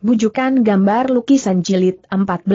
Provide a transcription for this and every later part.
Bujukan gambar lukisan jilid 14.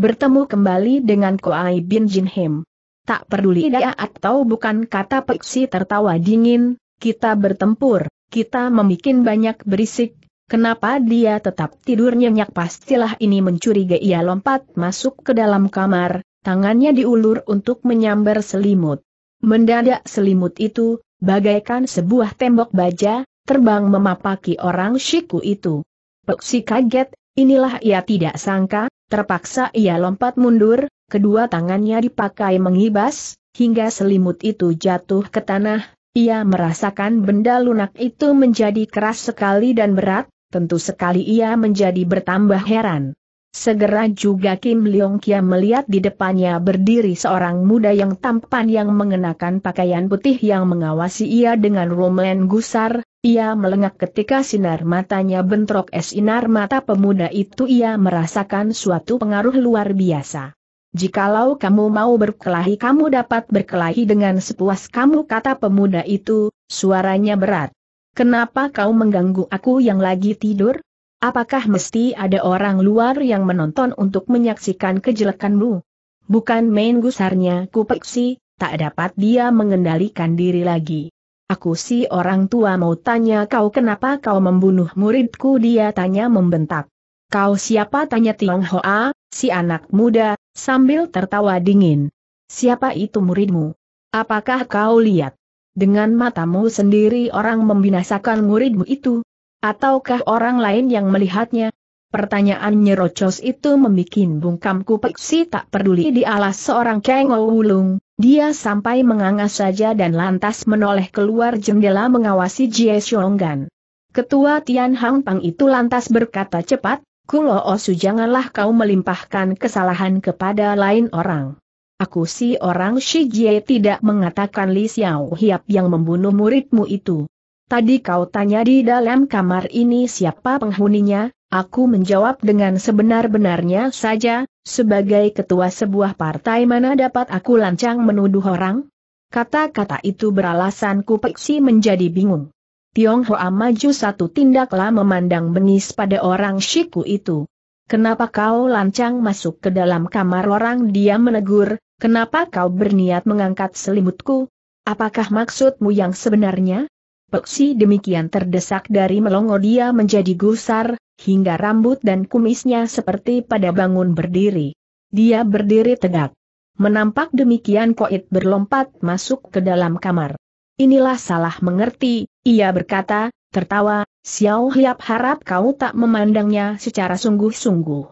Bertemu kembali dengan Koai Bin Jin Him. Tak peduli dia atau bukan kata Peksi tertawa dingin, kita bertempur, kita membuat banyak berisik, kenapa dia tetap tidur nyenyak pastilah ini mencurigai ia lompat masuk ke dalam kamar, tangannya diulur untuk menyambar selimut. Mendadak selimut itu, bagaikan sebuah tembok baja, terbang memapaki orang siku itu. Peksi kaget, inilah ia tidak sangka, terpaksa ia lompat mundur, kedua tangannya dipakai mengibas, hingga selimut itu jatuh ke tanah, ia merasakan benda lunak itu menjadi keras sekali dan berat, tentu sekali ia menjadi bertambah heran. Segera juga Kim Leong Kia melihat di depannya berdiri seorang muda yang tampan yang mengenakan pakaian putih yang mengawasi ia dengan roman gusar, ia melengak ketika sinar matanya bentrok es sinar mata pemuda itu ia merasakan suatu pengaruh luar biasa. Jikalau kamu mau berkelahi kamu dapat berkelahi dengan sepuas kamu kata pemuda itu, suaranya berat. Kenapa kau mengganggu aku yang lagi tidur? Apakah mesti ada orang luar yang menonton untuk menyaksikan kejelekanmu? Bukan main gusarnya kupeksi, tak dapat dia mengendalikan diri lagi. Aku si orang tua mau tanya kau kenapa kau membunuh muridku dia tanya membentak. Kau siapa tanya Hoa, si anak muda, sambil tertawa dingin. Siapa itu muridmu? Apakah kau lihat? Dengan matamu sendiri orang membinasakan muridmu itu? Ataukah orang lain yang melihatnya? Pertanyaan nyerocos itu membuat bungkamku peksi tak peduli di alas seorang kengowulung. Dia sampai menganga saja dan lantas menoleh keluar jendela mengawasi Jie Xionggan. Ketua Tian Hang Pang itu lantas berkata cepat, Kulo Osu janganlah kau melimpahkan kesalahan kepada lain orang. Aku si orang Shi Jie tidak mengatakan Li Xiao Hiap yang membunuh muridmu itu. Tadi kau tanya di dalam kamar ini siapa penghuninya, Aku menjawab dengan sebenar-benarnya saja, sebagai ketua sebuah partai mana dapat aku lancang menuduh orang? Kata-kata itu beralasan peksi menjadi bingung. Tionghoa maju satu tindaklah memandang bengis pada orang Shiku itu. Kenapa kau lancang masuk ke dalam kamar orang dia menegur, kenapa kau berniat mengangkat selimutku? Apakah maksudmu yang sebenarnya? Peksi demikian terdesak dari melongo dia menjadi gusar, hingga rambut dan kumisnya seperti pada bangun berdiri. Dia berdiri tegak. Menampak demikian Koit berlompat masuk ke dalam kamar. Inilah salah mengerti, ia berkata, tertawa, Xiao Hiap harap kau tak memandangnya secara sungguh-sungguh.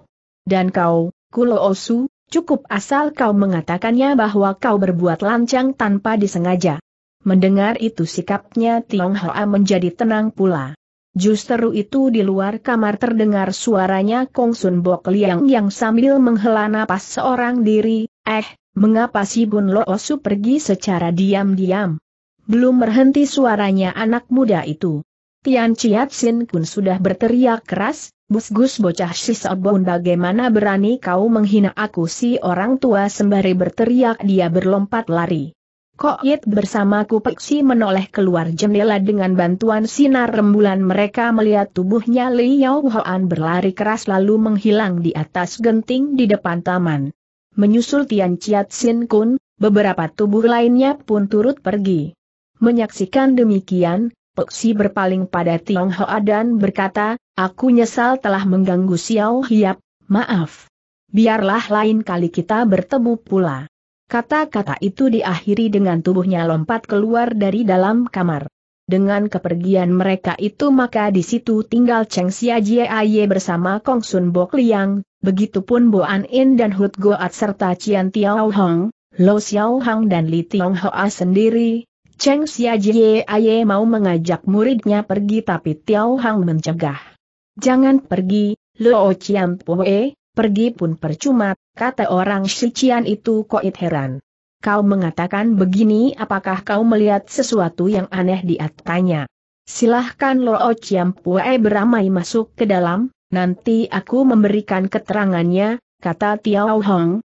Dan kau, Kulo Osu, cukup asal kau mengatakannya bahwa kau berbuat lancang tanpa disengaja. Mendengar itu sikapnya Tiong Hoa menjadi tenang pula. Justru itu di luar kamar terdengar suaranya Kong Sun Bok Liang yang sambil menghela napas seorang diri, eh, mengapa si Bun Lo Osu pergi secara diam-diam? Belum berhenti suaranya anak muda itu. Tian Chiat Sin Kun sudah berteriak keras, Gus gus bocah si Sobun bagaimana berani kau menghina aku si orang tua sembari berteriak dia berlompat lari. Kok Yit bersamaku, Peksi menoleh keluar jendela dengan bantuan sinar rembulan mereka melihat tubuhnya Li Yao Hoan berlari keras lalu menghilang di atas genting di depan taman. Menyusul Tian Chiat Sin Kun, beberapa tubuh lainnya pun turut pergi. Menyaksikan demikian, Peksi berpaling pada Tiong Hoa dan berkata, Aku nyesal telah mengganggu Xiao Hiap, maaf. Biarlah lain kali kita bertemu pula. Kata-kata itu diakhiri dengan tubuhnya lompat keluar dari dalam kamar. Dengan kepergian mereka itu maka di situ tinggal Cheng Xia Jie Aye bersama Kong Sun Bok Liang, begitupun An In dan Hut Goat serta Cian Tiao Hong, Lo Xiao Hang dan Li Tiong Hoa sendiri. Cheng Xia Jie Aye mau mengajak muridnya pergi tapi Tiao Hang mencegah. Jangan pergi, Lo Chiam Poe, pergi pun percuma, kata orang Shician itu koit heran. Kau mengatakan begini apakah kau melihat sesuatu yang aneh di atanya? Silahkan Lo oh Chiam Pue beramai masuk ke dalam, nanti aku memberikan keterangannya, kata Tiao Hong.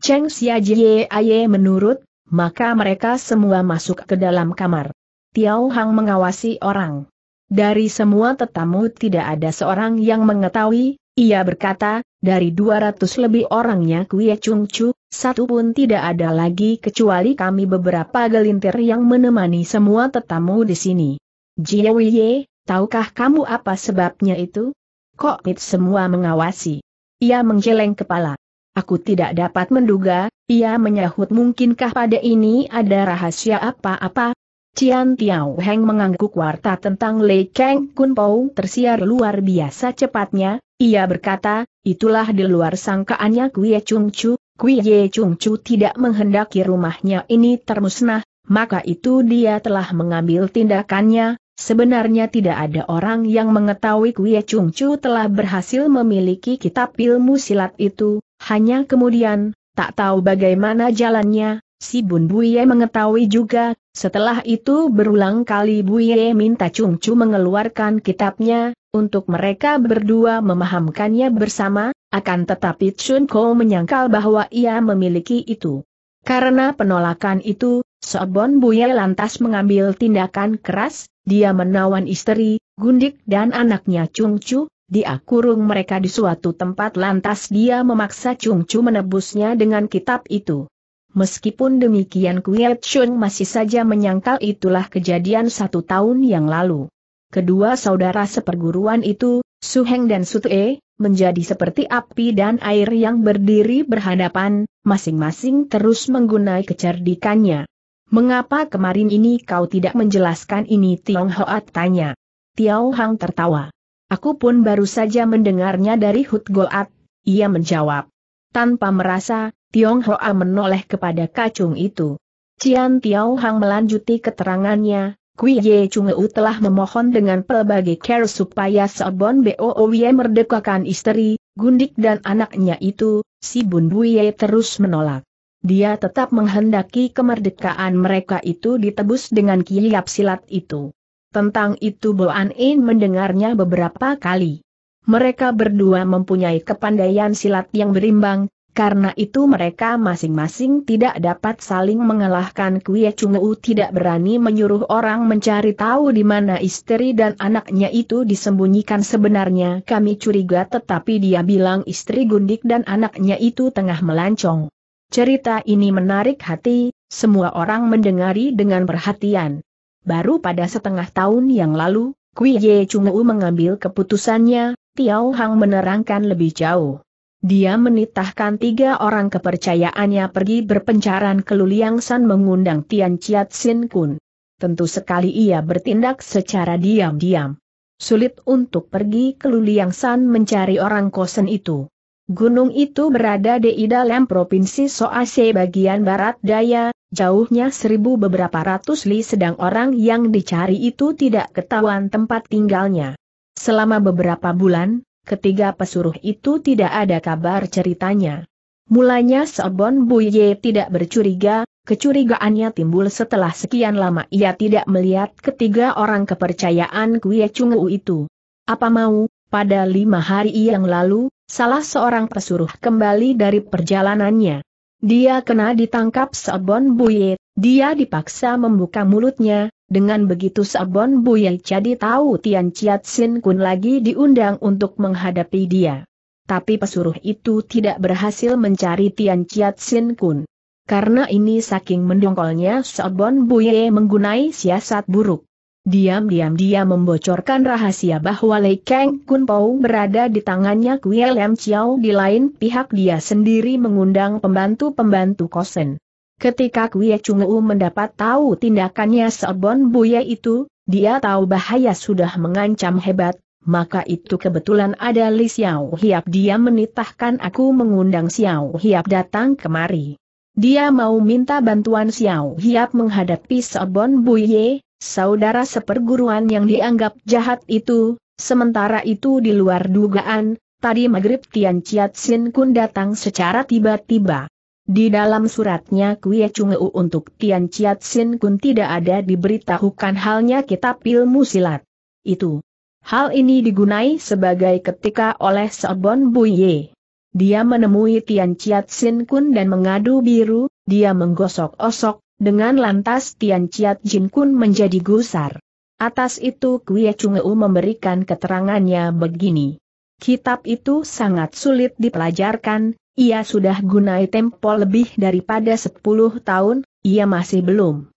Cheng Xia Jie Aye menurut, maka mereka semua masuk ke dalam kamar. Tiao Hong mengawasi orang. Dari semua tetamu tidak ada seorang yang mengetahui, ia berkata, dari 200 lebih orangnya Kuya Chung Chu, satu pun tidak ada lagi kecuali kami beberapa gelintir yang menemani semua tetamu di sini. Jia Wiye, tahukah kamu apa sebabnya itu? Kok mit semua mengawasi. Ia menggeleng kepala. Aku tidak dapat menduga, ia menyahut mungkinkah pada ini ada rahasia apa-apa, Cian Tiao Heng mengangguk warta tentang Lei Kang Kun Pou tersiar luar biasa cepatnya, ia berkata, itulah di luar sangkaannya Kuie Chung Chu, Kuie Chung Chu tidak menghendaki rumahnya ini termusnah, maka itu dia telah mengambil tindakannya, sebenarnya tidak ada orang yang mengetahui Kuie Chung Chu telah berhasil memiliki kitab ilmu silat itu, hanya kemudian, tak tahu bagaimana jalannya, si Bun Buye mengetahui juga setelah itu berulang kali Buye minta Chung Chu mengeluarkan kitabnya, untuk mereka berdua memahamkannya bersama, akan tetapi Chun Ko menyangkal bahwa ia memiliki itu. Karena penolakan itu, Sobon Buye lantas mengambil tindakan keras, dia menawan istri, Gundik dan anaknya Chung Chu, dia kurung mereka di suatu tempat lantas dia memaksa Chung Chu menebusnya dengan kitab itu. Meskipun demikian Kuiat Chun masih saja menyangkal itulah kejadian satu tahun yang lalu. Kedua saudara seperguruan itu, Su Heng dan Su Tue, menjadi seperti api dan air yang berdiri berhadapan, masing-masing terus menggunai kecerdikannya. Mengapa kemarin ini kau tidak menjelaskan ini Tiong Hoat tanya. Tiao Hang tertawa. Aku pun baru saja mendengarnya dari Hut Goat, ia menjawab. Tanpa merasa, Tiong Hoa menoleh kepada kacung itu. Cian Tiao Hang melanjuti keterangannya, Kui Ye Chungeu telah memohon dengan pelbagai care supaya Sobon Boowie merdekakan istri, gundik dan anaknya itu, si Bun Buye terus menolak. Dia tetap menghendaki kemerdekaan mereka itu ditebus dengan kiap silat itu. Tentang itu Boan In mendengarnya beberapa kali. Mereka berdua mempunyai kepandaian silat yang berimbang, karena itu mereka masing-masing tidak dapat saling mengalahkan Kuya Chungwu tidak berani menyuruh orang mencari tahu di mana istri dan anaknya itu disembunyikan sebenarnya kami curiga tetapi dia bilang istri gundik dan anaknya itu tengah melancong. Cerita ini menarik hati, semua orang mendengari dengan perhatian. Baru pada setengah tahun yang lalu, Kuei Chungwu mengambil keputusannya, Tiao Hang menerangkan lebih jauh. Dia menitahkan tiga orang kepercayaannya pergi berpencaran ke Luliang San mengundang Tian Chiat Sin Kun. Tentu sekali ia bertindak secara diam-diam. Sulit untuk pergi ke Luliang San mencari orang kosen itu. Gunung itu berada di dalam provinsi Soase bagian barat daya, jauhnya seribu beberapa ratus li sedang orang yang dicari itu tidak ketahuan tempat tinggalnya. Selama beberapa bulan, ketiga pesuruh itu tidak ada kabar ceritanya. Mulanya Sobon Buye tidak bercuriga, kecurigaannya timbul setelah sekian lama ia tidak melihat ketiga orang kepercayaan Kuya Chungu itu. Apa mau, pada lima hari yang lalu, salah seorang pesuruh kembali dari perjalanannya. Dia kena ditangkap Sobon Buye, dia dipaksa membuka mulutnya, dengan begitu Sabon Buyai jadi tahu Tian Chiat Sin Kun lagi diundang untuk menghadapi dia. Tapi pesuruh itu tidak berhasil mencari Tian Chiat Sin Kun. Karena ini saking mendongkolnya Sabon Buye menggunai siasat buruk. Diam-diam dia membocorkan rahasia bahwa Lei Kang Kun Pao berada di tangannya Kuei Lam Chiao di lain pihak dia sendiri mengundang pembantu-pembantu Kosen. Ketika Chung U mendapat tahu tindakannya Sobon Buye itu, dia tahu bahaya sudah mengancam hebat, maka itu kebetulan ada Li Xiao Hiap dia menitahkan aku mengundang Xiao Hiap datang kemari. Dia mau minta bantuan Xiao Hiap menghadapi Sobon Buye, saudara seperguruan yang dianggap jahat itu, sementara itu di luar dugaan, tadi maghrib Tian Chiat Sin Kun datang secara tiba-tiba. Di dalam suratnya Kuya Chungeu untuk Tian Chiat Sin Kun tidak ada diberitahukan halnya kitab ilmu silat. Itu. Hal ini digunai sebagai ketika oleh Sobon Buye. Dia menemui Tian Chiat Sin Kun dan mengadu biru, dia menggosok-osok, dengan lantas Tian Chiat Jin Kun menjadi gusar. Atas itu Kuya Chungeu memberikan keterangannya begini. Kitab itu sangat sulit dipelajarkan, ia sudah gunai tempo lebih daripada 10 tahun, ia masih belum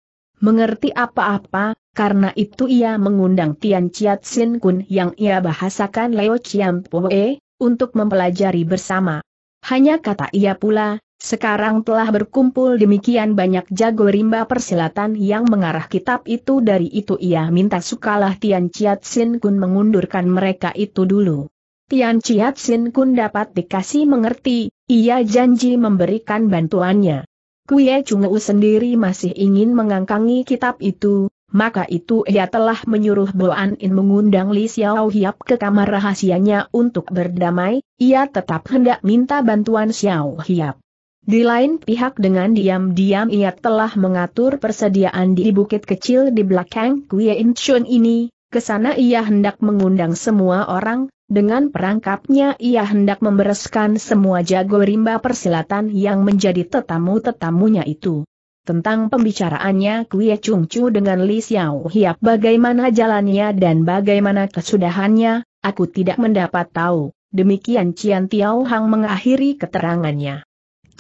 mengerti apa-apa, karena itu ia mengundang Tian Chiat Sin Kun yang ia bahasakan Leo Chiam Poe, untuk mempelajari bersama. Hanya kata ia pula, sekarang telah berkumpul demikian banyak jago rimba persilatan yang mengarah kitab itu dari itu ia minta sukalah Tian Chiat Sin Kun mengundurkan mereka itu dulu. Tian Chiat Sin Kun dapat dikasih mengerti, ia janji memberikan bantuannya. Kuye Chungeu sendiri masih ingin mengangkangi kitab itu, maka itu ia telah menyuruh Boan In mengundang Li Xiao Hiap ke kamar rahasianya untuk berdamai, ia tetap hendak minta bantuan Xiao Hiap. Di lain pihak dengan diam-diam ia telah mengatur persediaan di bukit kecil di belakang Kuye In Chun ini, Kesana ia hendak mengundang semua orang, dengan perangkapnya ia hendak membereskan semua jago rimba persilatan yang menjadi tetamu-tetamunya itu. Tentang pembicaraannya Kuya Chung Chu dengan Li Xiao Hiap bagaimana jalannya dan bagaimana kesudahannya, aku tidak mendapat tahu. Demikian Cian Tiao Hang mengakhiri keterangannya.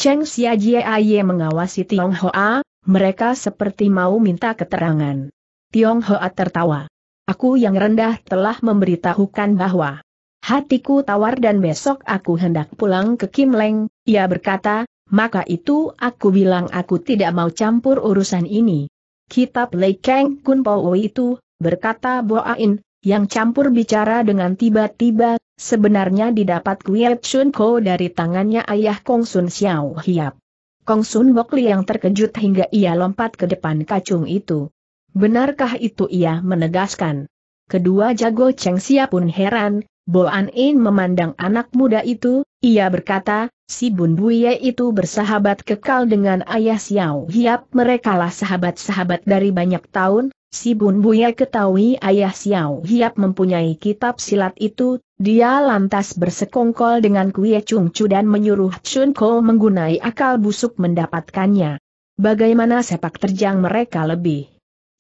Cheng Xia Jie Aye mengawasi Tiong Hoa, mereka seperti mau minta keterangan. Tiong Hoa tertawa aku yang rendah telah memberitahukan bahwa hatiku tawar dan besok aku hendak pulang ke Kim Leng, ia berkata, maka itu aku bilang aku tidak mau campur urusan ini. Kitab Lei Kang Kun Po itu, berkata Boain, yang campur bicara dengan tiba-tiba, sebenarnya didapat Kwiat Chun Ko dari tangannya ayah Kong Sun Xiao Hiap. Kong Sun Bok Li yang terkejut hingga ia lompat ke depan kacung itu. Benarkah itu ia menegaskan? Kedua jago Cheng Sia pun heran, Boan In memandang anak muda itu, ia berkata, si Bun Buye itu bersahabat kekal dengan ayah Xiao Hiap merekalah sahabat-sahabat dari banyak tahun, si Bun Buye ketahui ayah Xiao Hiap mempunyai kitab silat itu, dia lantas bersekongkol dengan Kuya Chung Chu dan menyuruh Chun Ko menggunai akal busuk mendapatkannya. Bagaimana sepak terjang mereka lebih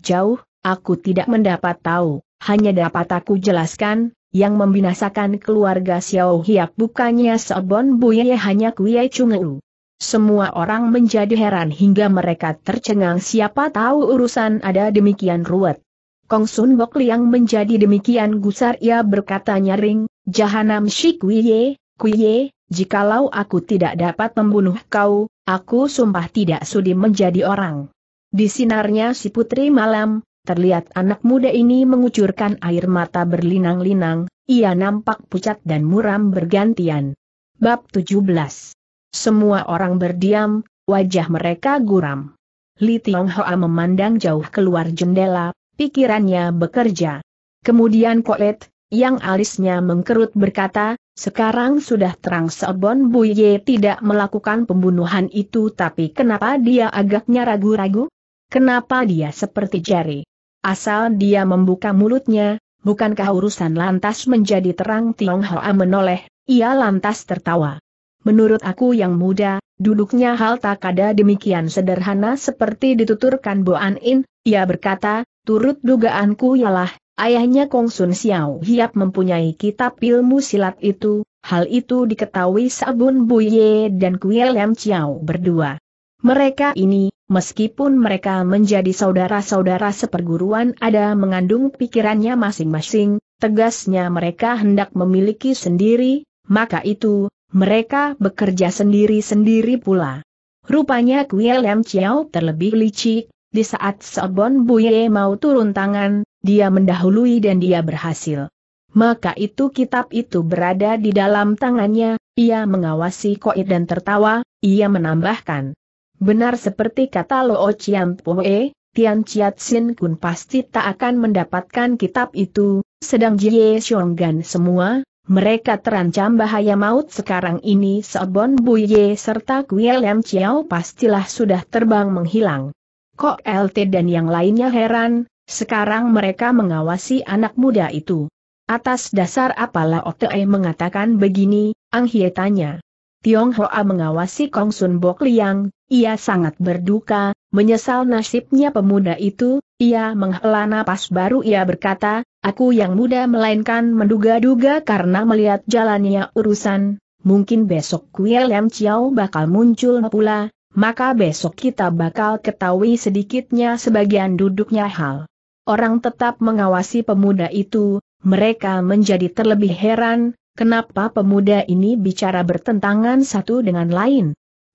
Jauh, aku tidak mendapat tahu, hanya dapat aku jelaskan, yang membinasakan keluarga Xiao Hiap bukannya Sobon Buye hanya Kuye Lu. Semua orang menjadi heran hingga mereka tercengang siapa tahu urusan ada demikian ruwet. Kong Sun Bok Liang menjadi demikian gusar ia berkata nyaring, Jahanam Shi Kuiye, Kuye, jikalau aku tidak dapat membunuh kau, aku sumpah tidak sudi menjadi orang. Di sinarnya si putri malam, terlihat anak muda ini mengucurkan air mata berlinang-linang, ia nampak pucat dan muram bergantian. Bab 17 Semua orang berdiam, wajah mereka guram. Li Tiong Hoa memandang jauh keluar jendela, pikirannya bekerja. Kemudian Kolet, yang alisnya mengkerut berkata, sekarang sudah terang Bu Buye tidak melakukan pembunuhan itu tapi kenapa dia agaknya ragu-ragu? Kenapa dia seperti jari? Asal dia membuka mulutnya, bukankah urusan lantas menjadi terang Tionghoa menoleh, ia lantas tertawa. Menurut aku yang muda, duduknya hal tak ada demikian sederhana seperti dituturkan Boan In, ia berkata, turut dugaanku ialah, ayahnya Kong Sun Xiao Hiap mempunyai kitab ilmu silat itu, hal itu diketahui Sabun Bu Ye dan Kuil Lem Chiao berdua. Mereka ini, meskipun mereka menjadi saudara-saudara seperguruan ada mengandung pikirannya masing-masing, tegasnya mereka hendak memiliki sendiri, maka itu, mereka bekerja sendiri-sendiri pula. Rupanya Kue Chiao terlebih licik, di saat Sobon Buye mau turun tangan, dia mendahului dan dia berhasil. Maka itu kitab itu berada di dalam tangannya, ia mengawasi koit dan tertawa, ia menambahkan. Benar seperti kata Luo Chiam Poe, Tian Chiat Sin Kun pasti tak akan mendapatkan kitab itu, sedang Jie Xionggan semua, mereka terancam bahaya maut sekarang ini Bu Buye serta Kuil Lam Chiao pastilah sudah terbang menghilang. Kok LT dan yang lainnya heran, sekarang mereka mengawasi anak muda itu. Atas dasar apalah Ote mengatakan begini, Ang Hie tanya. Tiong Hoa mengawasi Kong Sun Bok Liang, ia sangat berduka, menyesal nasibnya pemuda itu, ia menghela napas baru ia berkata, aku yang muda melainkan menduga-duga karena melihat jalannya urusan, mungkin besok Kue Lam Chiao bakal muncul pula, maka besok kita bakal ketahui sedikitnya sebagian duduknya hal. Orang tetap mengawasi pemuda itu, mereka menjadi terlebih heran, kenapa pemuda ini bicara bertentangan satu dengan lain.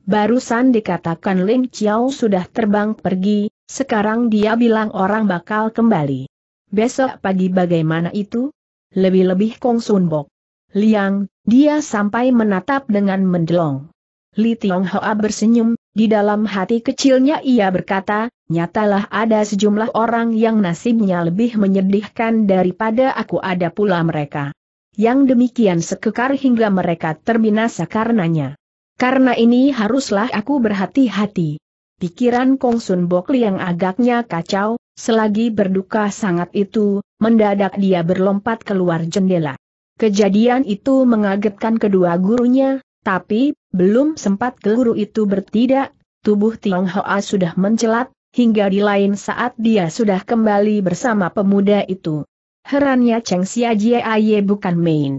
Barusan dikatakan Lim Chiao sudah terbang pergi, sekarang dia bilang orang bakal kembali. Besok pagi bagaimana itu? Lebih-lebih Kong Sun Bok. Liang, dia sampai menatap dengan mendelong. Li Tiong Hoa bersenyum, di dalam hati kecilnya ia berkata, nyatalah ada sejumlah orang yang nasibnya lebih menyedihkan daripada aku ada pula mereka. Yang demikian sekekar hingga mereka terbinasa karenanya. Karena ini haruslah aku berhati-hati. Pikiran Kong Sun Bok yang agaknya kacau, selagi berduka sangat itu, mendadak dia berlompat keluar jendela. Kejadian itu mengagetkan kedua gurunya, tapi, belum sempat guru itu bertindak, tubuh Tiong Hoa sudah mencelat, hingga di lain saat dia sudah kembali bersama pemuda itu. Herannya Cheng Xia Jie bukan main.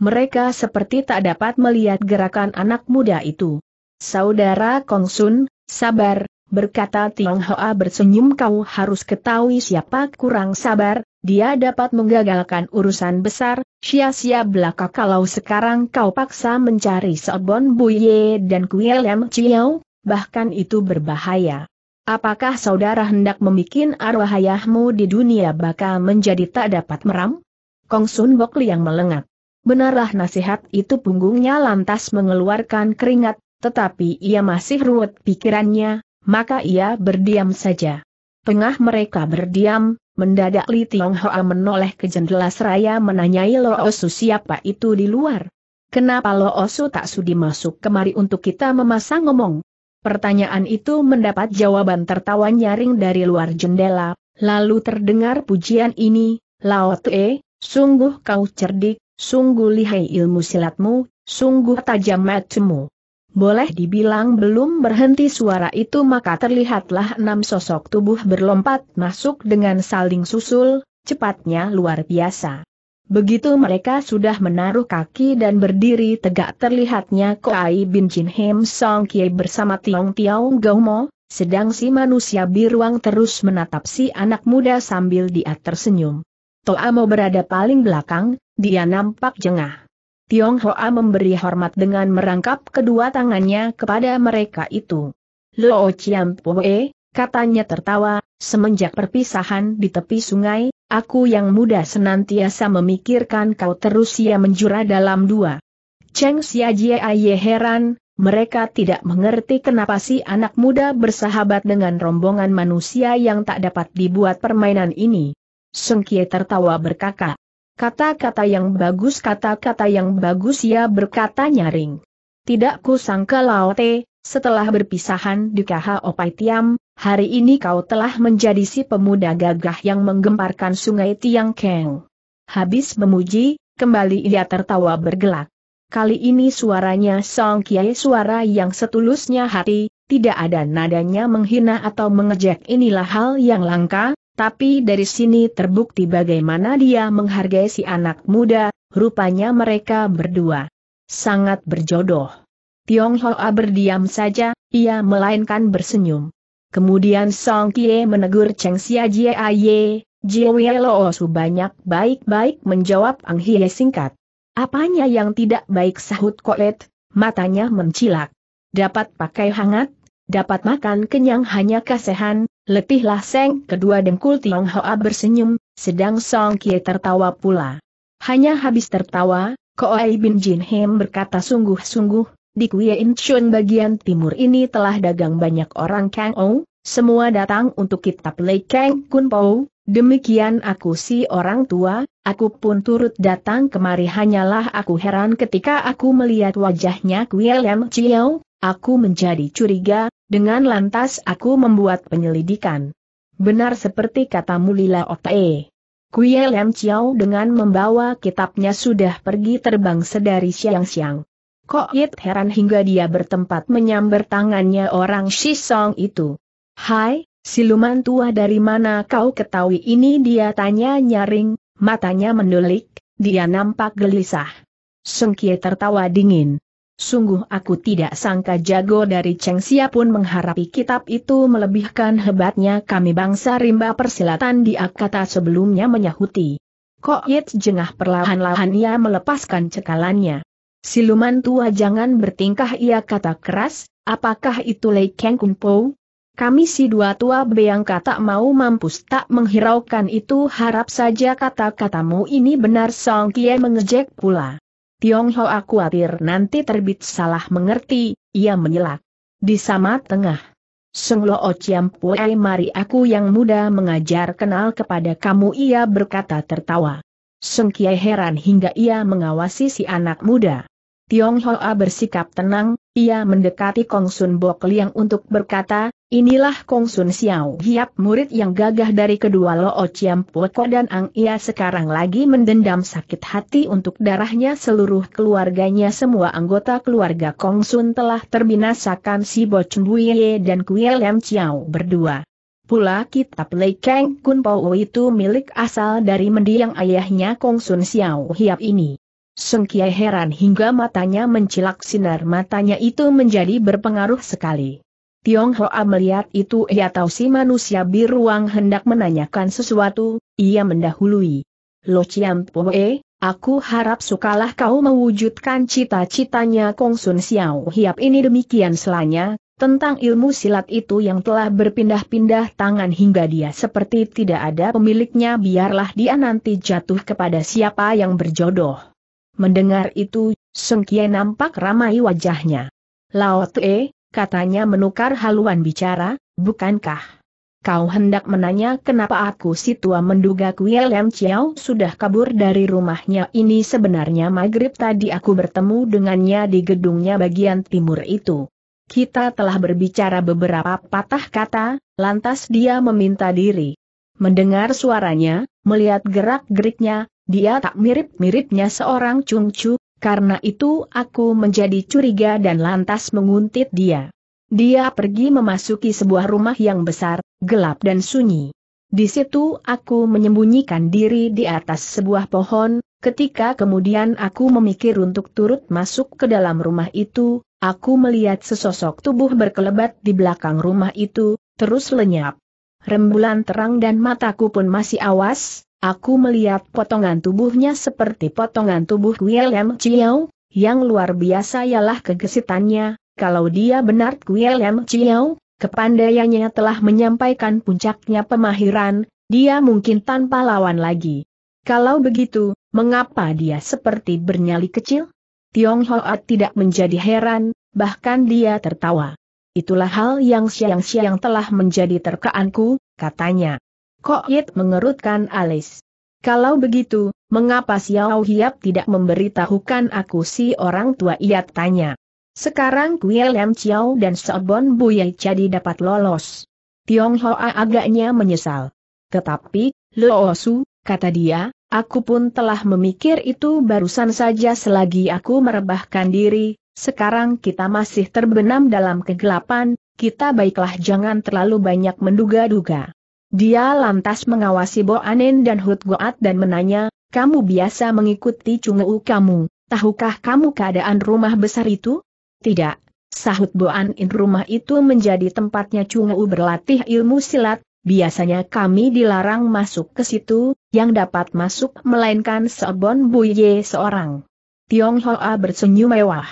Mereka seperti tak dapat melihat gerakan anak muda itu. Saudara Kong Sun, sabar, berkata Tiong Hoa bersenyum kau harus ketahui siapa kurang sabar, dia dapat menggagalkan urusan besar, sia-sia belaka kalau sekarang kau paksa mencari Sobon Buye dan Kuilem Chiao, bahkan itu berbahaya. Apakah saudara hendak membuat arwah ayahmu di dunia bakal menjadi tak dapat meram? Kong Sun Bok Liang melengak. Benarlah nasihat itu punggungnya lantas mengeluarkan keringat, tetapi ia masih ruwet pikirannya, maka ia berdiam saja. Tengah mereka berdiam, mendadak Li Tiong Hoa menoleh ke jendela seraya menanyai Lo Osu siapa itu di luar. Kenapa Lo Osu tak sudi masuk kemari untuk kita memasang ngomong? Pertanyaan itu mendapat jawaban tertawa nyaring dari luar jendela, lalu terdengar pujian ini, Lao Tue, sungguh kau cerdik, Sungguh lihai ilmu silatmu, sungguh tajam matamu. Boleh dibilang belum berhenti suara itu maka terlihatlah enam sosok tubuh berlompat masuk dengan saling susul, cepatnya luar biasa. Begitu mereka sudah menaruh kaki dan berdiri tegak terlihatnya Koai Bin Jin Hem Song Kie bersama Tiong Tiong Gomo, sedang si manusia biruang terus menatap si anak muda sambil dia tersenyum. Toa mau berada paling belakang, dia nampak jengah. Tiong Hoa memberi hormat dengan merangkap kedua tangannya kepada mereka itu. Lo Chiam Poe, katanya tertawa, semenjak perpisahan di tepi sungai, aku yang muda senantiasa memikirkan kau terus ia menjura dalam dua. Cheng Xia Jie Aye heran, mereka tidak mengerti kenapa si anak muda bersahabat dengan rombongan manusia yang tak dapat dibuat permainan ini. Sengkie tertawa berkakak. Kata-kata yang bagus kata-kata yang bagus ia berkata nyaring. Tidak kusangka Laote, setelah berpisahan di Opai Tiam, hari ini kau telah menjadi si pemuda gagah yang menggemparkan sungai Tiang Keng. Habis memuji, kembali ia tertawa bergelak. Kali ini suaranya Song Kiai suara yang setulusnya hati, tidak ada nadanya menghina atau mengejek inilah hal yang langka, tapi dari sini terbukti bagaimana dia menghargai si anak muda, rupanya mereka berdua sangat berjodoh. Tiong Hoa berdiam saja, ia melainkan bersenyum. Kemudian Song Kie menegur Cheng Xia Jie Aye, Jie Su banyak baik-baik menjawab Ang Hie singkat. Apanya yang tidak baik sahut Koet, matanya mencilak. Dapat pakai hangat, dapat makan kenyang hanya kasehan, Letihlah Seng kedua dengkul Tiang Hoa bersenyum, sedang Song Kie tertawa pula. Hanya habis tertawa, Koai Bin Jin Hem berkata sungguh-sungguh, di Kuyein Chun bagian timur ini telah dagang banyak orang Kang Ou, semua datang untuk kitab Lei Kang Kun Pou, demikian aku si orang tua, aku pun turut datang kemari hanyalah aku heran ketika aku melihat wajahnya Kuelem Chiao, Aku menjadi curiga, dengan lantas aku membuat penyelidikan. Benar seperti kata Mulila Otae. Kuye Lam Chiao dengan membawa kitabnya sudah pergi terbang sedari siang-siang. Kok Yit heran hingga dia bertempat menyambar tangannya orang Shisong itu. Hai, siluman tua dari mana kau ketahui ini dia tanya nyaring, matanya menulik, dia nampak gelisah. Sengkie tertawa dingin. Sungguh aku tidak sangka jago dari Cheng Xia pun mengharapi kitab itu melebihkan hebatnya kami bangsa rimba persilatan di kata sebelumnya menyahuti. Kok Yit jengah perlahan-lahan ia melepaskan cekalannya. Siluman tua jangan bertingkah ia kata keras, apakah itu Lei Kang Kun Po? Kami si dua tua beyang kata mau mampus tak menghiraukan itu harap saja kata-katamu ini benar Song Kie mengejek pula. Tionghoa khawatir nanti terbit salah mengerti, ia menyelak. Di sama tengah. Seng Lo Ociam Puei mari aku yang muda mengajar kenal kepada kamu ia berkata tertawa. Seng Kiai heran hingga ia mengawasi si anak muda. Tionghoa bersikap tenang, ia mendekati Kong Sun Bok Liang untuk berkata, inilah Kong Sun Xiao Hiap murid yang gagah dari kedua Lo Chiam Poko dan Ang Ia sekarang lagi mendendam sakit hati untuk darahnya seluruh keluarganya semua anggota keluarga Kong Sun telah terbinasakan si Bo Chun Buye dan Kuil Lam Chiao berdua. Pula kitab Lei Kang Kun Po itu milik asal dari mendiang ayahnya Kong Sun Xiao Hiap ini. Kiai heran hingga matanya mencilak sinar matanya itu menjadi berpengaruh sekali. Tiong Hoa melihat itu ia tahu si manusia biruang hendak menanyakan sesuatu, ia mendahului. Lo Chiam Poe, aku harap sukalah kau mewujudkan cita-citanya Kong Sun Xiao Hiap ini demikian selanya, tentang ilmu silat itu yang telah berpindah-pindah tangan hingga dia seperti tidak ada pemiliknya biarlah dia nanti jatuh kepada siapa yang berjodoh. Mendengar itu, Sung Kie nampak ramai wajahnya. Lao Tue, katanya menukar haluan bicara, bukankah? Kau hendak menanya kenapa aku si tua menduga Kuei Lam Chiao sudah kabur dari rumahnya ini sebenarnya maghrib tadi aku bertemu dengannya di gedungnya bagian timur itu. Kita telah berbicara beberapa patah kata, lantas dia meminta diri. Mendengar suaranya, melihat gerak-geriknya, dia tak mirip-miripnya seorang cungcu, karena itu aku menjadi curiga dan lantas menguntit dia. Dia pergi memasuki sebuah rumah yang besar, gelap dan sunyi. Di situ aku menyembunyikan diri di atas sebuah pohon, ketika kemudian aku memikir untuk turut masuk ke dalam rumah itu, aku melihat sesosok tubuh berkelebat di belakang rumah itu, terus lenyap. Rembulan terang dan mataku pun masih awas, Aku melihat potongan tubuhnya seperti potongan tubuh William Chiao, yang luar biasa ialah kegesitannya, kalau dia benar William Chiao, kepandaiannya telah menyampaikan puncaknya pemahiran, dia mungkin tanpa lawan lagi. Kalau begitu, mengapa dia seperti bernyali kecil? Tiong Hoa tidak menjadi heran, bahkan dia tertawa. Itulah hal yang siang-siang telah menjadi terkaanku, katanya. Kok Yit mengerutkan alis. Kalau begitu, mengapa Xiao Hiap tidak memberitahukan aku si orang tua Yat tanya. Sekarang Kuil Lam Chiao dan Sobon Buyai jadi dapat lolos. Tiong Hoa agaknya menyesal. Tetapi, Loo Su, kata dia, aku pun telah memikir itu barusan saja selagi aku merebahkan diri, sekarang kita masih terbenam dalam kegelapan, kita baiklah jangan terlalu banyak menduga-duga. Dia lantas mengawasi Bo Anen dan Hut Goat dan menanya, kamu biasa mengikuti Chungeu kamu, tahukah kamu keadaan rumah besar itu? Tidak. Sahut Bo Anen rumah itu menjadi tempatnya Chungeu berlatih ilmu silat, biasanya kami dilarang masuk ke situ, yang dapat masuk melainkan Sebon Buye seorang. Tiong Hoa bersenyum mewah.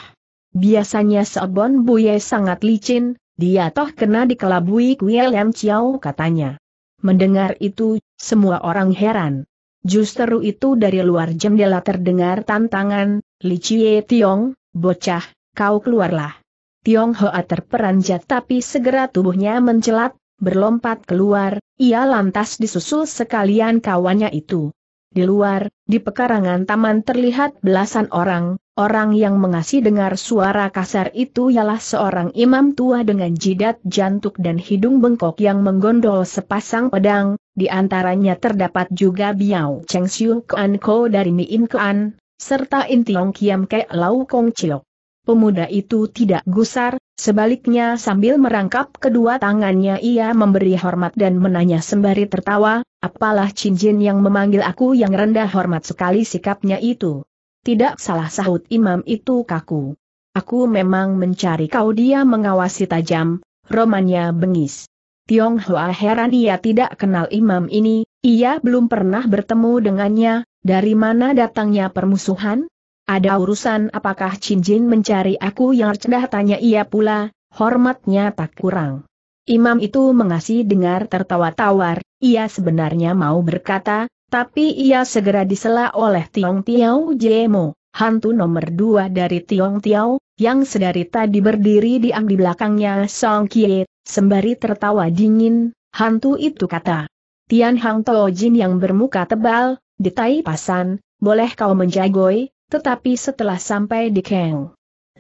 Biasanya Sebon Buye sangat licin, dia toh kena dikelabui Kuil yang Chiao katanya. Mendengar itu, semua orang heran. Justru itu dari luar jendela terdengar tantangan, Li Chie Tiong, bocah, kau keluarlah. Tiong Hoa terperanjat tapi segera tubuhnya mencelat, berlompat keluar, ia lantas disusul sekalian kawannya itu. Di luar, di pekarangan taman terlihat belasan orang, orang yang mengasih dengar suara kasar itu ialah seorang imam tua dengan jidat jantuk dan hidung bengkok yang menggondol sepasang pedang, di antaranya terdapat juga Biao Cheng Siu Kuan Ko dari Miin Kuan, serta Intiong Kiam Ke Lau Kong Chiok. Pemuda itu tidak gusar, sebaliknya sambil merangkap kedua tangannya ia memberi hormat dan menanya sembari tertawa, Apalah cincin yang memanggil aku yang rendah hormat sekali sikapnya itu. Tidak salah sahut imam itu kaku. Aku memang mencari kau dia mengawasi tajam, romannya bengis. Tionghoa heran ia tidak kenal imam ini, ia belum pernah bertemu dengannya, dari mana datangnya permusuhan? Ada urusan apakah cincin mencari aku yang rendah tanya ia pula, hormatnya tak kurang. Imam itu mengasih dengar tertawa tawar, ia sebenarnya mau berkata, tapi ia segera disela oleh Tiong Tiao Jemo, hantu nomor dua dari Tiong Tiao, yang sedari tadi berdiri diam di belakangnya Song Kie, sembari tertawa dingin, hantu itu kata. Tian Hang Tao Jin yang bermuka tebal, ditai pasan, boleh kau menjagoi, tetapi setelah sampai di Keng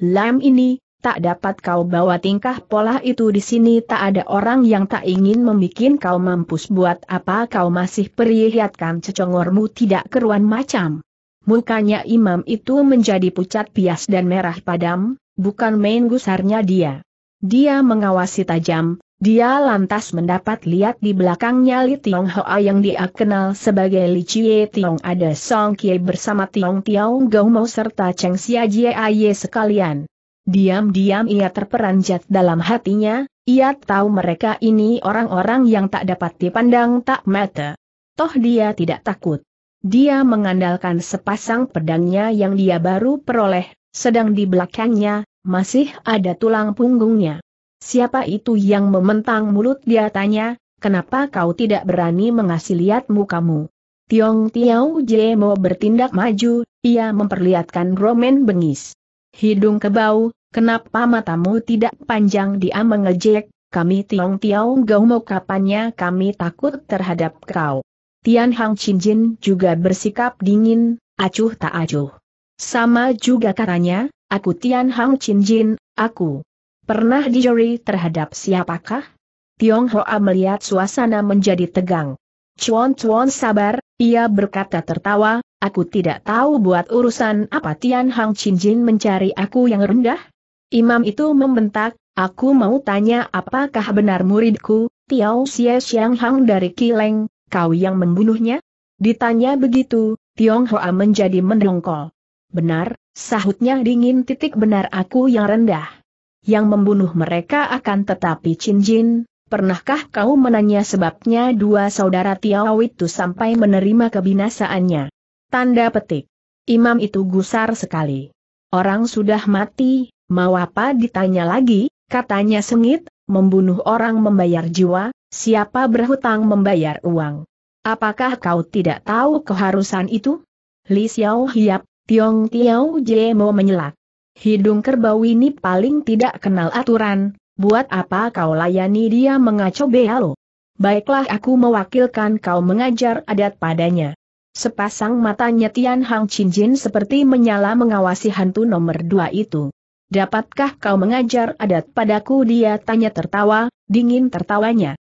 Lam ini, tak dapat kau bawa tingkah pola itu di sini tak ada orang yang tak ingin membuat kau mampus buat apa kau masih perlihatkan cecongormu tidak keruan macam. Mukanya imam itu menjadi pucat pias dan merah padam, bukan main gusarnya dia. Dia mengawasi tajam, dia lantas mendapat lihat di belakangnya Li Tiong Hoa yang dia kenal sebagai Li Chie Tiong ada Song Kie bersama Tiong Tiong Gau Mau serta Cheng Xia Jie Aye sekalian. Diam-diam ia terperanjat dalam hatinya, ia tahu mereka ini orang-orang yang tak dapat dipandang tak mata. Toh dia tidak takut. Dia mengandalkan sepasang pedangnya yang dia baru peroleh, sedang di belakangnya, masih ada tulang punggungnya. Siapa itu yang mementang mulut dia tanya, kenapa kau tidak berani mengasih lihat mukamu? Tiong Tiao Jemo bertindak maju, ia memperlihatkan roman bengis. Hidung kebau, kenapa matamu tidak panjang dia mengejek, kami Tiong Tiong mau kapannya kami takut terhadap kau. Tian Hang Chin Jin juga bersikap dingin, acuh tak acuh. Sama juga katanya, aku Tian Hang Chin Jin, aku. Pernah dijuri terhadap siapakah? Tiong Hoa melihat suasana menjadi tegang. Cuan Cuan sabar, ia berkata tertawa, aku tidak tahu buat urusan apa Tian Hang Chin Jin mencari aku yang rendah. Imam itu membentak, aku mau tanya apakah benar muridku, Tiao Xie Xiang Hang dari Kileng, kau yang membunuhnya? Ditanya begitu, Tiong Hoa menjadi mendongkol. Benar, sahutnya dingin titik benar aku yang rendah. Yang membunuh mereka akan tetapi Chin Jin, Pernahkah kau menanya sebabnya dua saudara Tiao itu sampai menerima kebinasaannya? Tanda petik. Imam itu gusar sekali. Orang sudah mati, mau apa ditanya lagi, katanya sengit, membunuh orang membayar jiwa, siapa berhutang membayar uang. Apakah kau tidak tahu keharusan itu? Li Xiao hiap, Tiong Tiao Jemo menyelak. Hidung kerbau ini paling tidak kenal aturan, buat apa kau layani dia mengacau Bealo? Baiklah aku mewakilkan kau mengajar adat padanya. Sepasang matanya Tian Hang Jin seperti menyala mengawasi hantu nomor dua itu. Dapatkah kau mengajar adat padaku dia tanya tertawa, dingin tertawanya.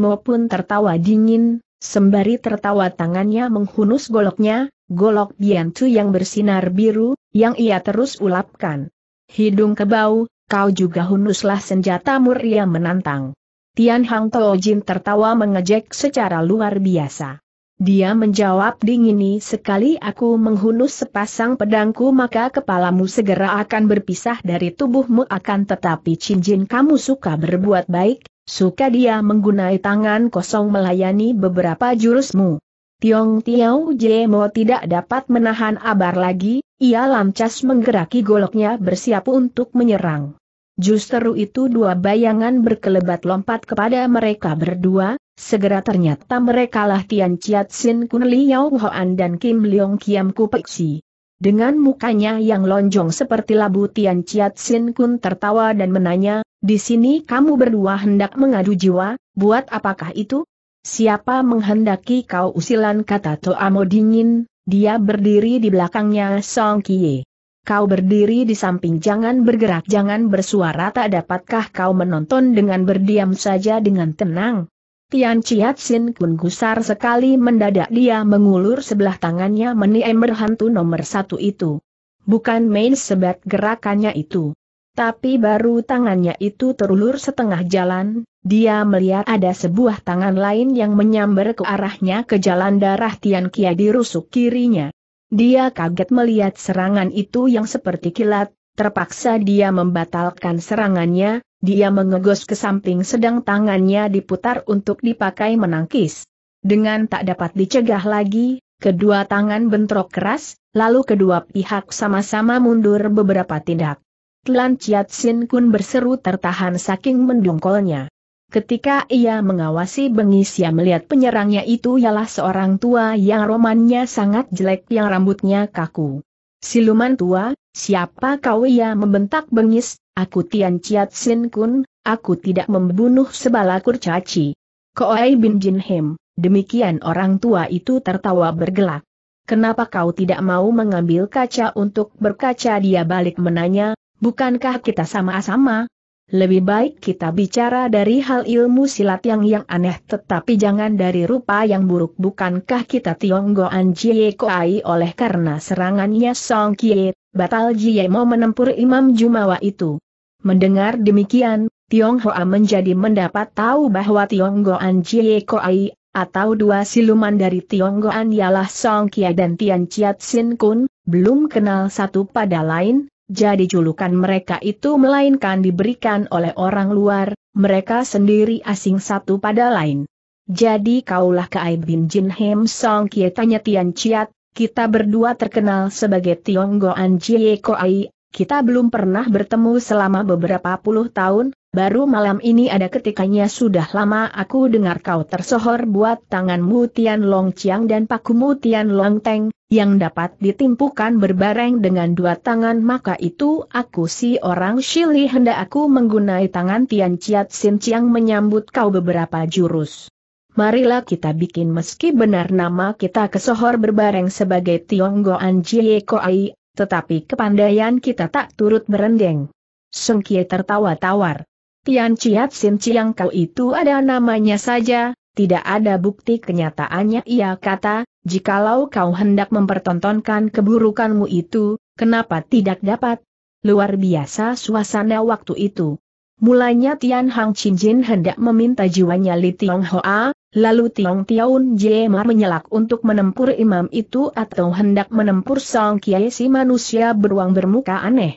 Mo pun tertawa dingin, sembari tertawa tangannya menghunus goloknya, golok biantu yang bersinar biru, yang ia terus ulapkan. Hidung kebau, kau juga hunuslah senjata Muria menantang. Tian Hang Tao Jin tertawa mengejek secara luar biasa. Dia menjawab dingin dingini sekali aku menghunus sepasang pedangku maka kepalamu segera akan berpisah dari tubuhmu akan tetapi cincin kamu suka berbuat baik, suka dia menggunai tangan kosong melayani beberapa jurusmu. Tiong Tiao Jemo tidak dapat menahan abar lagi, ia lancas menggeraki goloknya bersiap untuk menyerang. Justru itu dua bayangan berkelebat lompat kepada mereka berdua, segera ternyata merekalah Tian Chiat Sin Kun Liao Hoan dan Kim Leong Kiam Kupeksi. Dengan mukanya yang lonjong seperti labu Tian Chiat Sin Kun tertawa dan menanya, di sini kamu berdua hendak mengadu jiwa, buat apakah itu? Siapa menghendaki kau usilan kata Toamo dingin, dia berdiri di belakangnya Song Kie. Kau berdiri di samping jangan bergerak jangan bersuara tak dapatkah kau menonton dengan berdiam saja dengan tenang? Tian Chiat Sin Kun gusar sekali mendadak dia mengulur sebelah tangannya meniem berhantu nomor satu itu. Bukan main sebat gerakannya itu. Tapi baru tangannya itu terulur setengah jalan, dia melihat ada sebuah tangan lain yang menyambar ke arahnya ke jalan darah Tian Kia di rusuk kirinya. Dia kaget melihat serangan itu yang seperti kilat, terpaksa dia membatalkan serangannya, dia mengegos ke samping sedang tangannya diputar untuk dipakai menangkis. Dengan tak dapat dicegah lagi, kedua tangan bentrok keras, lalu kedua pihak sama-sama mundur beberapa tindak. Tlan Chiat Sin Kun berseru tertahan saking mendungkolnya. Ketika ia mengawasi bengis ia melihat penyerangnya itu ialah seorang tua yang romannya sangat jelek yang rambutnya kaku. Siluman tua, siapa kau ia membentak bengis, aku Tian Chiat Sin Kun, aku tidak membunuh sebala kurcaci. Koai bin Jin Hem, demikian orang tua itu tertawa bergelak. Kenapa kau tidak mau mengambil kaca untuk berkaca dia balik menanya, bukankah kita sama-sama, lebih baik kita bicara dari hal ilmu silat yang yang aneh tetapi jangan dari rupa yang buruk bukankah kita Tionggoan Jie Koai oleh karena serangannya Song Kie, batal Jie mau menempur Imam Jumawa itu. Mendengar demikian, Tionghoa menjadi mendapat tahu bahwa Tionggoan Jie Koai, atau dua siluman dari Tionggoan ialah Song Kie dan Tian Chiat Sin Kun, belum kenal satu pada lain, jadi julukan mereka itu melainkan diberikan oleh orang luar, mereka sendiri asing satu pada lain. Jadi kaulah Kai Bin Jin Hem Song Kie tanya Tian Chiat, kita berdua terkenal sebagai Tionggoan Jie Ai. kita belum pernah bertemu selama beberapa puluh tahun, Baru malam ini ada ketikanya sudah lama aku dengar kau tersohor buat tanganmu Tian Long Chiang dan pakumu Tian Long Teng, yang dapat ditimpukan berbareng dengan dua tangan maka itu aku si orang Shili hendak aku menggunai tangan Tian Chiat Sin Chiang menyambut kau beberapa jurus. Marilah kita bikin meski benar nama kita kesohor berbareng sebagai tiong Tionggoan Jie Koai, tetapi kepandaian kita tak turut berendeng. Sengkie tertawa tawar. Tian Chiat Sin Chiang kau itu ada namanya saja, tidak ada bukti kenyataannya ia kata, jikalau kau hendak mempertontonkan keburukanmu itu, kenapa tidak dapat? Luar biasa suasana waktu itu. Mulanya Tian Hang Chin Jin hendak meminta jiwanya Li Tiong Hoa, lalu Tiong Tiaun Jemar menyelak untuk menempur imam itu atau hendak menempur Song Kiai si manusia beruang bermuka aneh.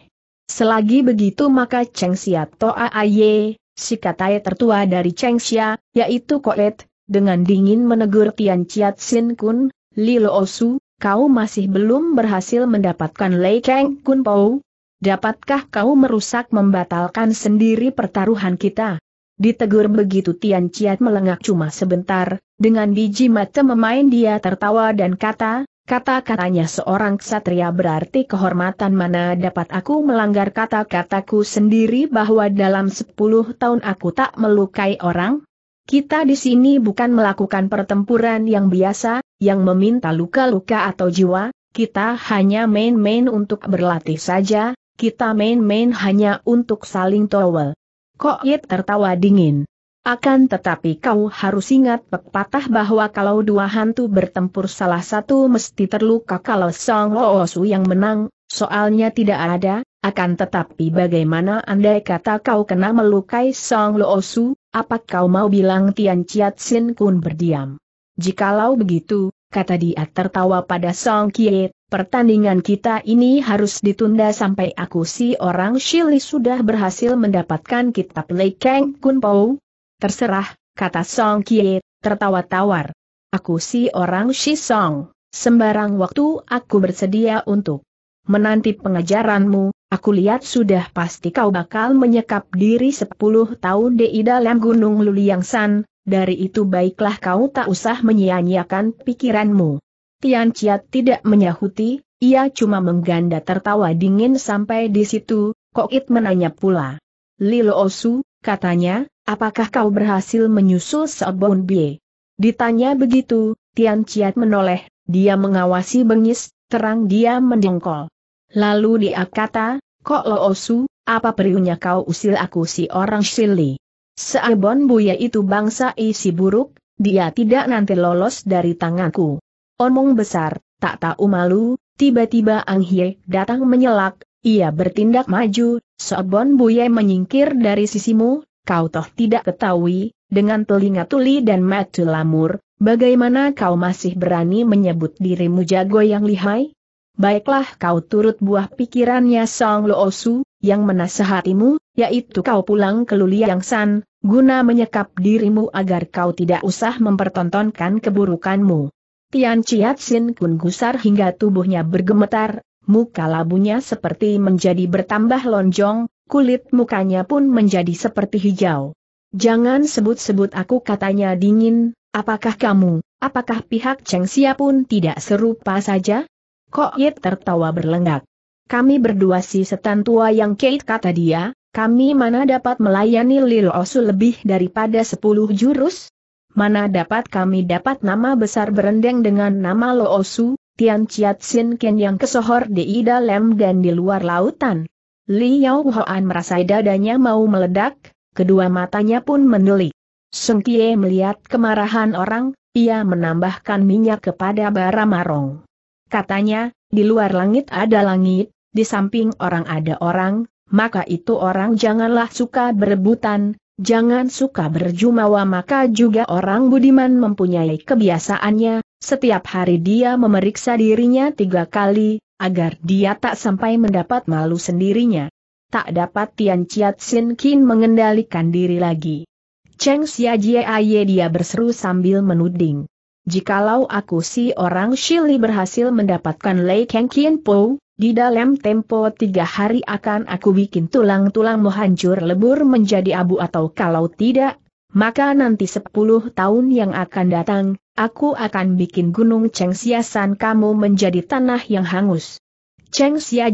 Selagi begitu maka Cheng Xia Toa Aye, si katai tertua dari Cheng Xia, yaitu Koet, dengan dingin menegur Tian Chiat Sin Kun, Lilo Osu, kau masih belum berhasil mendapatkan Lei Kang Kun Pou. Dapatkah kau merusak membatalkan sendiri pertaruhan kita? Ditegur begitu Tian Chiat melengak cuma sebentar, dengan biji mata memain dia tertawa dan kata, Kata-katanya seorang ksatria berarti kehormatan mana dapat aku melanggar kata-kataku sendiri bahwa dalam sepuluh tahun aku tak melukai orang? Kita di sini bukan melakukan pertempuran yang biasa, yang meminta luka-luka atau jiwa, kita hanya main-main untuk berlatih saja, kita main-main hanya untuk saling towel. Kok Yit tertawa dingin. Akan tetapi kau harus ingat pepatah bahwa kalau dua hantu bertempur salah satu mesti terluka kalau Song Oosu yang menang, soalnya tidak ada, akan tetapi bagaimana andai kata kau kena melukai Song Oosu, apa kau mau bilang Tian Chiat Sin Kun berdiam? Jikalau begitu, kata dia tertawa pada Song Kie, pertandingan kita ini harus ditunda sampai aku si orang Shili sudah berhasil mendapatkan kitab Lei Kang Kun Pou, Terserah, kata Song Kie, tertawa tawar. Aku si orang Shi Song, sembarang waktu aku bersedia untuk menanti pengajaranmu, aku lihat sudah pasti kau bakal menyekap diri sepuluh tahun di dalam gunung Luliangsan, dari itu baiklah kau tak usah menyia-nyiakan pikiranmu. Tian Ciat tidak menyahuti, ia cuma mengganda tertawa dingin sampai di situ, Kokit menanya pula. Lilo Osu, katanya, apakah kau berhasil menyusul Seobon Bie? Ditanya begitu, Tian Chiat menoleh, dia mengawasi bengis, terang dia mendengkol. Lalu dia kata, kok lo osu? apa periunya kau usil aku si orang sili? Seobon Bie itu bangsa isi buruk, dia tidak nanti lolos dari tanganku. Omong besar, tak tahu malu, tiba-tiba Ang Hye datang menyelak, ia bertindak maju, Sobon Buye menyingkir dari sisimu, kau toh tidak ketahui, dengan telinga tuli dan mata lamur, bagaimana kau masih berani menyebut dirimu jago yang lihai? Baiklah kau turut buah pikirannya Song Lo Osu, yang menasehatimu, yaitu kau pulang ke Luliang San, guna menyekap dirimu agar kau tidak usah mempertontonkan keburukanmu. Tian Chiat Sin Kun gusar hingga tubuhnya bergemetar, muka labunya seperti menjadi bertambah lonjong, kulit mukanya pun menjadi seperti hijau. Jangan sebut-sebut aku katanya dingin, apakah kamu, apakah pihak Cheng Xia pun tidak serupa saja? Kok Ye tertawa berlenggak. Kami berdua si setan tua yang Kate kata dia, kami mana dapat melayani Lil Osu lebih daripada sepuluh jurus? Mana dapat kami dapat nama besar berendeng dengan nama Lo Osu, Tian Chiat Sin Ken yang kesohor di dalam dan di luar lautan. Li Yao Hoan merasa dadanya mau meledak, kedua matanya pun menelik. Sung Kie melihat kemarahan orang, ia menambahkan minyak kepada bara marong. Katanya, di luar langit ada langit, di samping orang ada orang, maka itu orang janganlah suka berebutan, jangan suka berjumawa maka juga orang budiman mempunyai kebiasaannya, setiap hari dia memeriksa dirinya tiga kali, agar dia tak sampai mendapat malu sendirinya. Tak dapat Tian Chiat Sin Kin mengendalikan diri lagi. Cheng Xia Jie Aye dia berseru sambil menuding. Jikalau aku si orang Shili berhasil mendapatkan Lei Kang Kin Po, di dalam tempo tiga hari akan aku bikin tulang-tulangmu hancur lebur menjadi abu atau kalau tidak, maka nanti sepuluh tahun yang akan datang, Aku akan bikin gunung Cheng Siasan kamu menjadi tanah yang hangus. Cheng Xia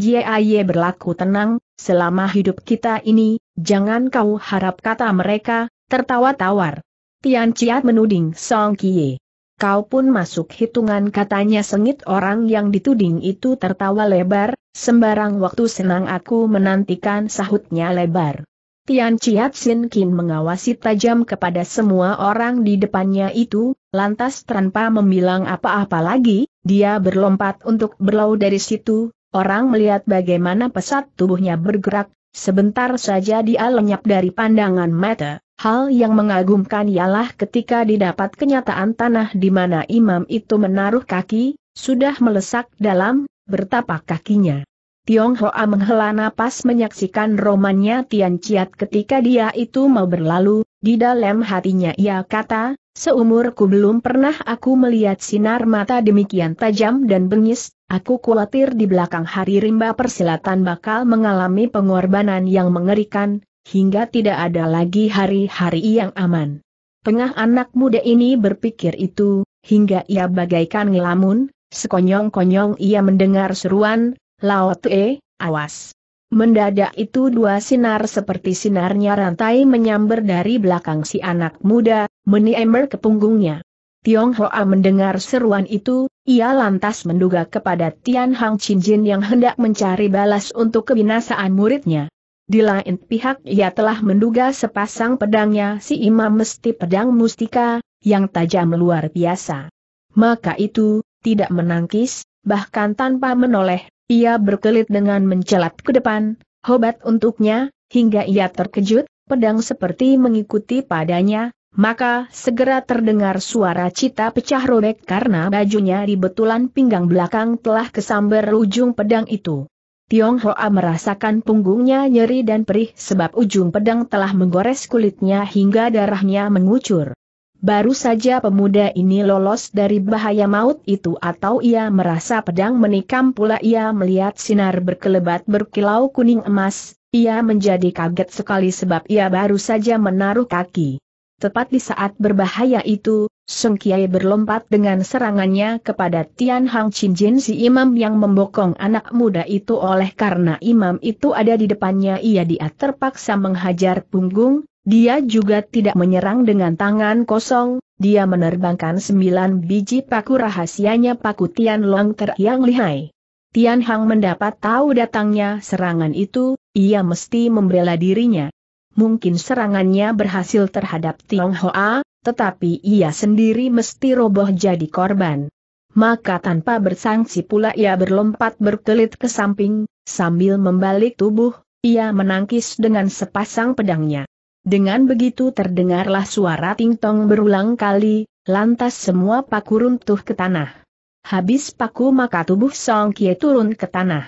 berlaku tenang, selama hidup kita ini, jangan kau harap kata mereka, tertawa tawar. Tian Chiat menuding Song Kie. Kau pun masuk hitungan katanya sengit orang yang dituding itu tertawa lebar, sembarang waktu senang aku menantikan sahutnya lebar. Tian Sin Kin mengawasi tajam kepada semua orang di depannya itu, lantas tanpa membilang apa-apa lagi, dia berlompat untuk berlau dari situ, orang melihat bagaimana pesat tubuhnya bergerak, sebentar saja dia lenyap dari pandangan mata. Hal yang mengagumkan ialah ketika didapat kenyataan tanah di mana imam itu menaruh kaki, sudah melesak dalam, bertapak kakinya. Tiong Hoa menghela napas menyaksikan romannya Tian Chiat ketika dia itu mau berlalu, di dalam hatinya ia kata, seumurku belum pernah aku melihat sinar mata demikian tajam dan bengis, aku khawatir di belakang hari rimba persilatan bakal mengalami pengorbanan yang mengerikan, hingga tidak ada lagi hari-hari yang aman. Tengah anak muda ini berpikir itu, hingga ia bagaikan ngelamun, sekonyong-konyong ia mendengar seruan, Laut e, awas. Mendadak itu dua sinar seperti sinarnya rantai menyambar dari belakang si anak muda, meniember ke punggungnya. Tiong Hoa mendengar seruan itu, ia lantas menduga kepada Tian Hang Jin yang hendak mencari balas untuk kebinasaan muridnya. Di lain pihak ia telah menduga sepasang pedangnya si imam mesti pedang mustika, yang tajam luar biasa. Maka itu, tidak menangkis, bahkan tanpa menoleh, ia berkelit dengan mencelat ke depan, hobat untuknya, hingga ia terkejut, pedang seperti mengikuti padanya, maka segera terdengar suara cita pecah robek karena bajunya di betulan pinggang belakang telah kesambar ujung pedang itu. Tiong Hoa merasakan punggungnya nyeri dan perih sebab ujung pedang telah menggores kulitnya hingga darahnya mengucur. Baru saja pemuda ini lolos dari bahaya maut itu atau ia merasa pedang menikam pula ia melihat sinar berkelebat berkilau kuning emas, ia menjadi kaget sekali sebab ia baru saja menaruh kaki. Tepat di saat berbahaya itu, Sung Kiai berlompat dengan serangannya kepada Tian Hang Chin Jin si imam yang membokong anak muda itu oleh karena imam itu ada di depannya ia dia terpaksa menghajar punggung, dia juga tidak menyerang dengan tangan kosong, dia menerbangkan sembilan biji paku rahasianya paku Tian Long Ter yang lihai. Tian Hang mendapat tahu datangnya serangan itu, ia mesti membela dirinya. Mungkin serangannya berhasil terhadap Tiong Hoa, tetapi ia sendiri mesti roboh jadi korban. Maka tanpa bersangsi pula ia berlompat berkelit ke samping, sambil membalik tubuh, ia menangkis dengan sepasang pedangnya. Dengan begitu terdengarlah suara ting tong berulang kali, lantas semua paku runtuh ke tanah. Habis paku maka tubuh Song Kie turun ke tanah.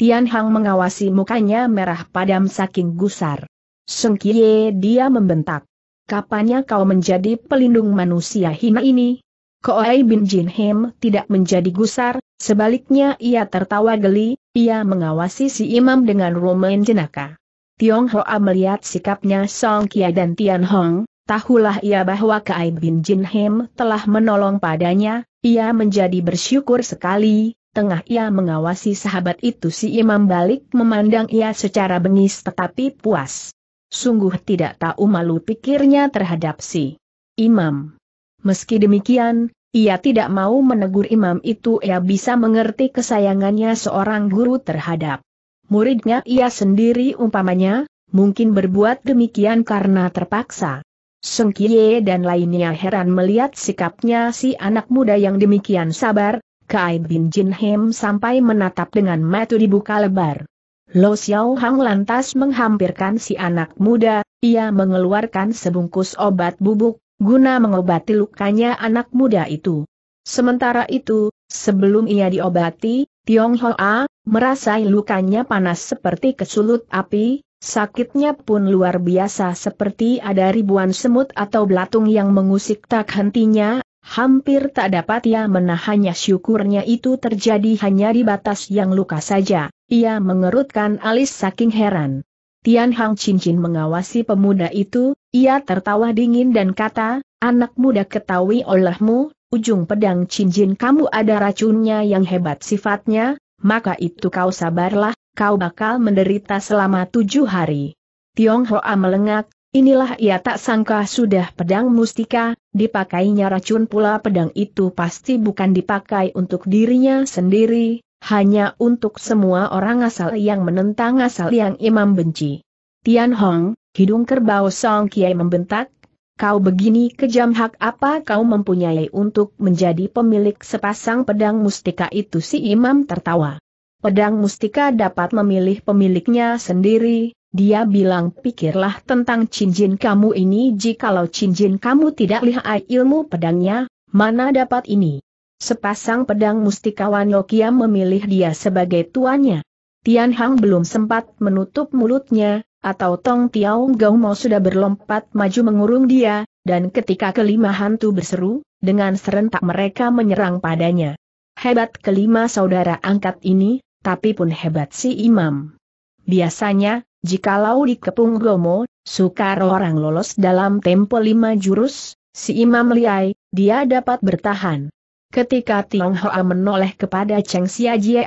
Tian Hang mengawasi mukanya merah padam saking gusar. Song Kie dia membentak. Kapannya kau menjadi pelindung manusia hina ini? Koei Bin Jin Hem tidak menjadi gusar, sebaliknya ia tertawa geli, ia mengawasi si imam dengan romain jenaka. Tiong Hoa melihat sikapnya Song Kia dan Tian Hong, tahulah ia bahwa Kai Bin Jin Hem telah menolong padanya, ia menjadi bersyukur sekali, tengah ia mengawasi sahabat itu si imam balik memandang ia secara bengis tetapi puas. Sungguh tidak tahu malu pikirnya terhadap si imam. Meski demikian, ia tidak mau menegur imam itu ia bisa mengerti kesayangannya seorang guru terhadap muridnya ia sendiri umpamanya, mungkin berbuat demikian karena terpaksa. Seng Kie dan lainnya heran melihat sikapnya si anak muda yang demikian sabar, Kai Bin Jin Hem sampai menatap dengan mata dibuka lebar. Lo Xiao Hang lantas menghampirkan si anak muda, ia mengeluarkan sebungkus obat bubuk, guna mengobati lukanya anak muda itu. Sementara itu, sebelum ia diobati, Tiong Hoa, merasai lukanya panas seperti kesulut api, sakitnya pun luar biasa seperti ada ribuan semut atau belatung yang mengusik tak hentinya, hampir tak dapat ia menahannya syukurnya itu terjadi hanya di batas yang luka saja, ia mengerutkan alis saking heran. Tian Hang Cincin mengawasi pemuda itu, ia tertawa dingin dan kata, anak muda ketahui olehmu, ujung pedang cincin kamu ada racunnya yang hebat sifatnya, maka itu kau sabarlah, kau bakal menderita selama tujuh hari. Tiong Hoa melengak, inilah ia tak sangka sudah pedang mustika, dipakainya racun pula pedang itu pasti bukan dipakai untuk dirinya sendiri, hanya untuk semua orang asal yang menentang asal yang imam benci. Tian Hong, hidung kerbau Song Kiai membentak, kau begini kejam hak apa kau mempunyai untuk menjadi pemilik sepasang pedang mustika itu si imam tertawa. Pedang mustika dapat memilih pemiliknya sendiri, dia bilang pikirlah tentang cincin kamu ini jikalau cincin kamu tidak lihai ilmu pedangnya, mana dapat ini. Sepasang pedang mustika Lokia memilih dia sebagai tuannya. Tian Hang belum sempat menutup mulutnya, atau Tong Gao Gaumo sudah berlompat maju mengurung dia, dan ketika kelima hantu berseru, dengan serentak mereka menyerang padanya. Hebat kelima saudara angkat ini, tapi pun hebat si imam. Biasanya, jikalau dikepung Gomo, sukar orang lolos dalam tempo lima jurus, si imam liai, dia dapat bertahan. Ketika Tiong Hoa menoleh kepada Cheng Xia Jie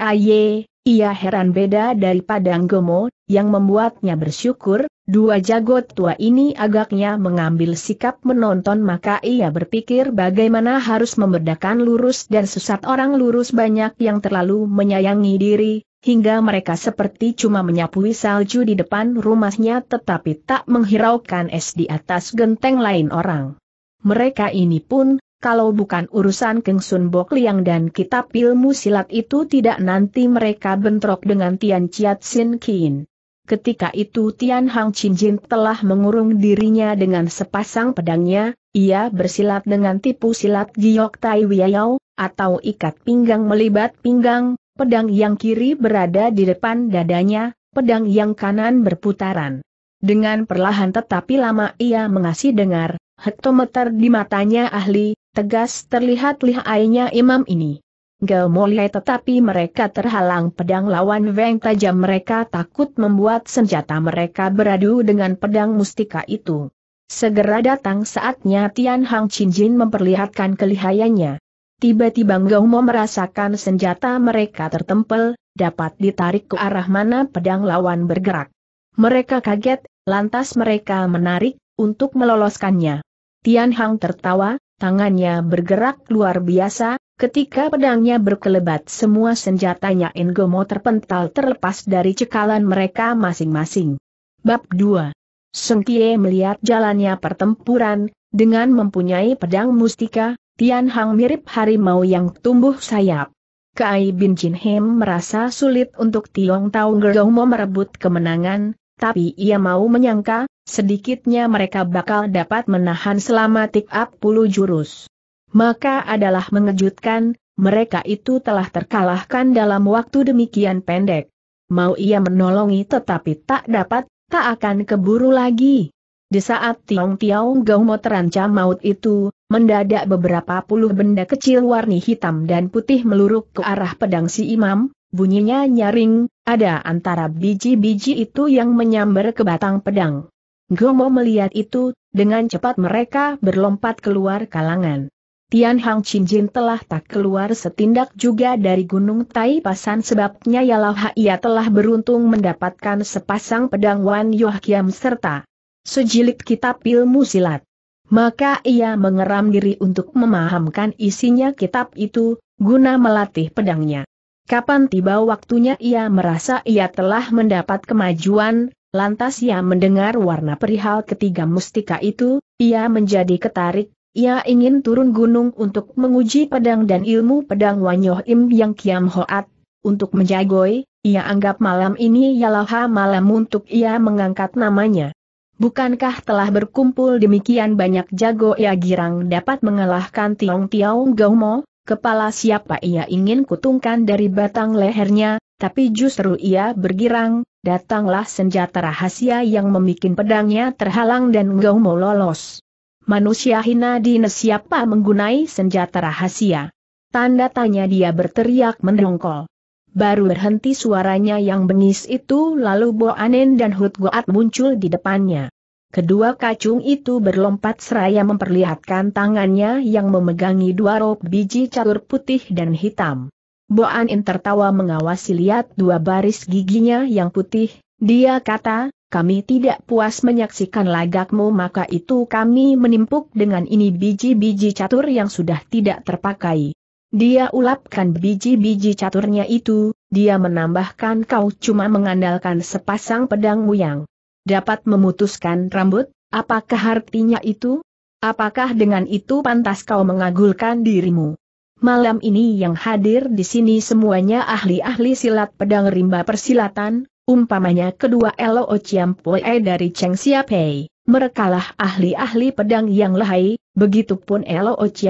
ia heran beda dari Padang Gomo, yang membuatnya bersyukur, dua jago tua ini agaknya mengambil sikap menonton maka ia berpikir bagaimana harus memberdakan lurus dan sesat orang lurus banyak yang terlalu menyayangi diri, hingga mereka seperti cuma menyapu salju di depan rumahnya tetapi tak menghiraukan es di atas genteng lain orang. Mereka ini pun, kalau bukan urusan Keng Sun Bok Liang dan kitab ilmu silat itu tidak nanti mereka bentrok dengan Tian Chiat Sin Kin. Ketika itu Tian Hang Chin Jin telah mengurung dirinya dengan sepasang pedangnya, ia bersilat dengan tipu silat Giok Tai Wiyao, atau ikat pinggang melibat pinggang, pedang yang kiri berada di depan dadanya, pedang yang kanan berputaran. Dengan perlahan tetapi lama ia mengasih dengar, hektometer di matanya ahli, Tegas terlihat lihainya imam ini. mulai tetapi mereka terhalang pedang lawan Weng tajam mereka takut membuat senjata mereka beradu dengan pedang mustika itu. Segera datang saatnya Tian Hang Jin memperlihatkan kelihayannya. Tiba-tiba Ngaumo merasakan senjata mereka tertempel, dapat ditarik ke arah mana pedang lawan bergerak. Mereka kaget, lantas mereka menarik, untuk meloloskannya. Tian Hang tertawa, tangannya bergerak luar biasa, ketika pedangnya berkelebat semua senjatanya Ingomo terpental terlepas dari cekalan mereka masing-masing. Bab 2 Sengkie melihat jalannya pertempuran, dengan mempunyai pedang mustika, Tian Hang mirip harimau yang tumbuh sayap. Kai Bin Jin Hem merasa sulit untuk Tiong Tao Gerong merebut kemenangan, tapi ia mau menyangka, sedikitnya mereka bakal dapat menahan selama tik up puluh jurus. Maka adalah mengejutkan, mereka itu telah terkalahkan dalam waktu demikian pendek. Mau ia menolongi tetapi tak dapat, tak akan keburu lagi. Di saat Tiong Tiong Gaumo terancam maut itu, mendadak beberapa puluh benda kecil warni hitam dan putih meluruk ke arah pedang si imam, bunyinya nyaring, ada antara biji-biji itu yang menyambar ke batang pedang. Gomo melihat itu, dengan cepat mereka berlompat keluar kalangan. Tian Hang Chinjin telah tak keluar setindak juga dari Gunung Tai Pasan sebabnya ialah ia telah beruntung mendapatkan sepasang pedang Wan Yoh Kiam serta sejilid kitab ilmu silat. Maka ia mengeram diri untuk memahamkan isinya kitab itu, guna melatih pedangnya. Kapan tiba waktunya ia merasa ia telah mendapat kemajuan, Lantas ia mendengar warna perihal ketiga mustika itu, ia menjadi ketarik, ia ingin turun gunung untuk menguji pedang dan ilmu pedang Wanyohim yang Kiam Hoat. Untuk menjagoi, ia anggap malam ini ialah malam untuk ia mengangkat namanya. Bukankah telah berkumpul demikian banyak jago ia girang dapat mengalahkan Tiong Tiong Gaumo? Kepala siapa ia ingin kutungkan dari batang lehernya, tapi justru ia bergirang, datanglah senjata rahasia yang memikin pedangnya terhalang dan enggau mau lolos. Manusia hina di siapa menggunai senjata rahasia? Tanda tanya dia berteriak mendongkol. Baru berhenti suaranya yang bengis itu lalu Bo Anen dan Hut Goat muncul di depannya. Kedua kacung itu berlompat seraya memperlihatkan tangannya yang memegangi dua rok biji catur putih dan hitam. Boan In tertawa mengawasi lihat dua baris giginya yang putih, dia kata, kami tidak puas menyaksikan lagakmu maka itu kami menimpuk dengan ini biji-biji catur yang sudah tidak terpakai. Dia ulapkan biji-biji caturnya itu, dia menambahkan kau cuma mengandalkan sepasang pedangmu yang dapat memutuskan rambut, apakah artinya itu? Apakah dengan itu pantas kau mengagulkan dirimu? Malam ini yang hadir di sini semuanya ahli-ahli silat pedang rimba persilatan, umpamanya kedua Elo Chiampoe dari Cheng Siapei. Merekalah ahli-ahli pedang yang lehai, begitupun Elo Ki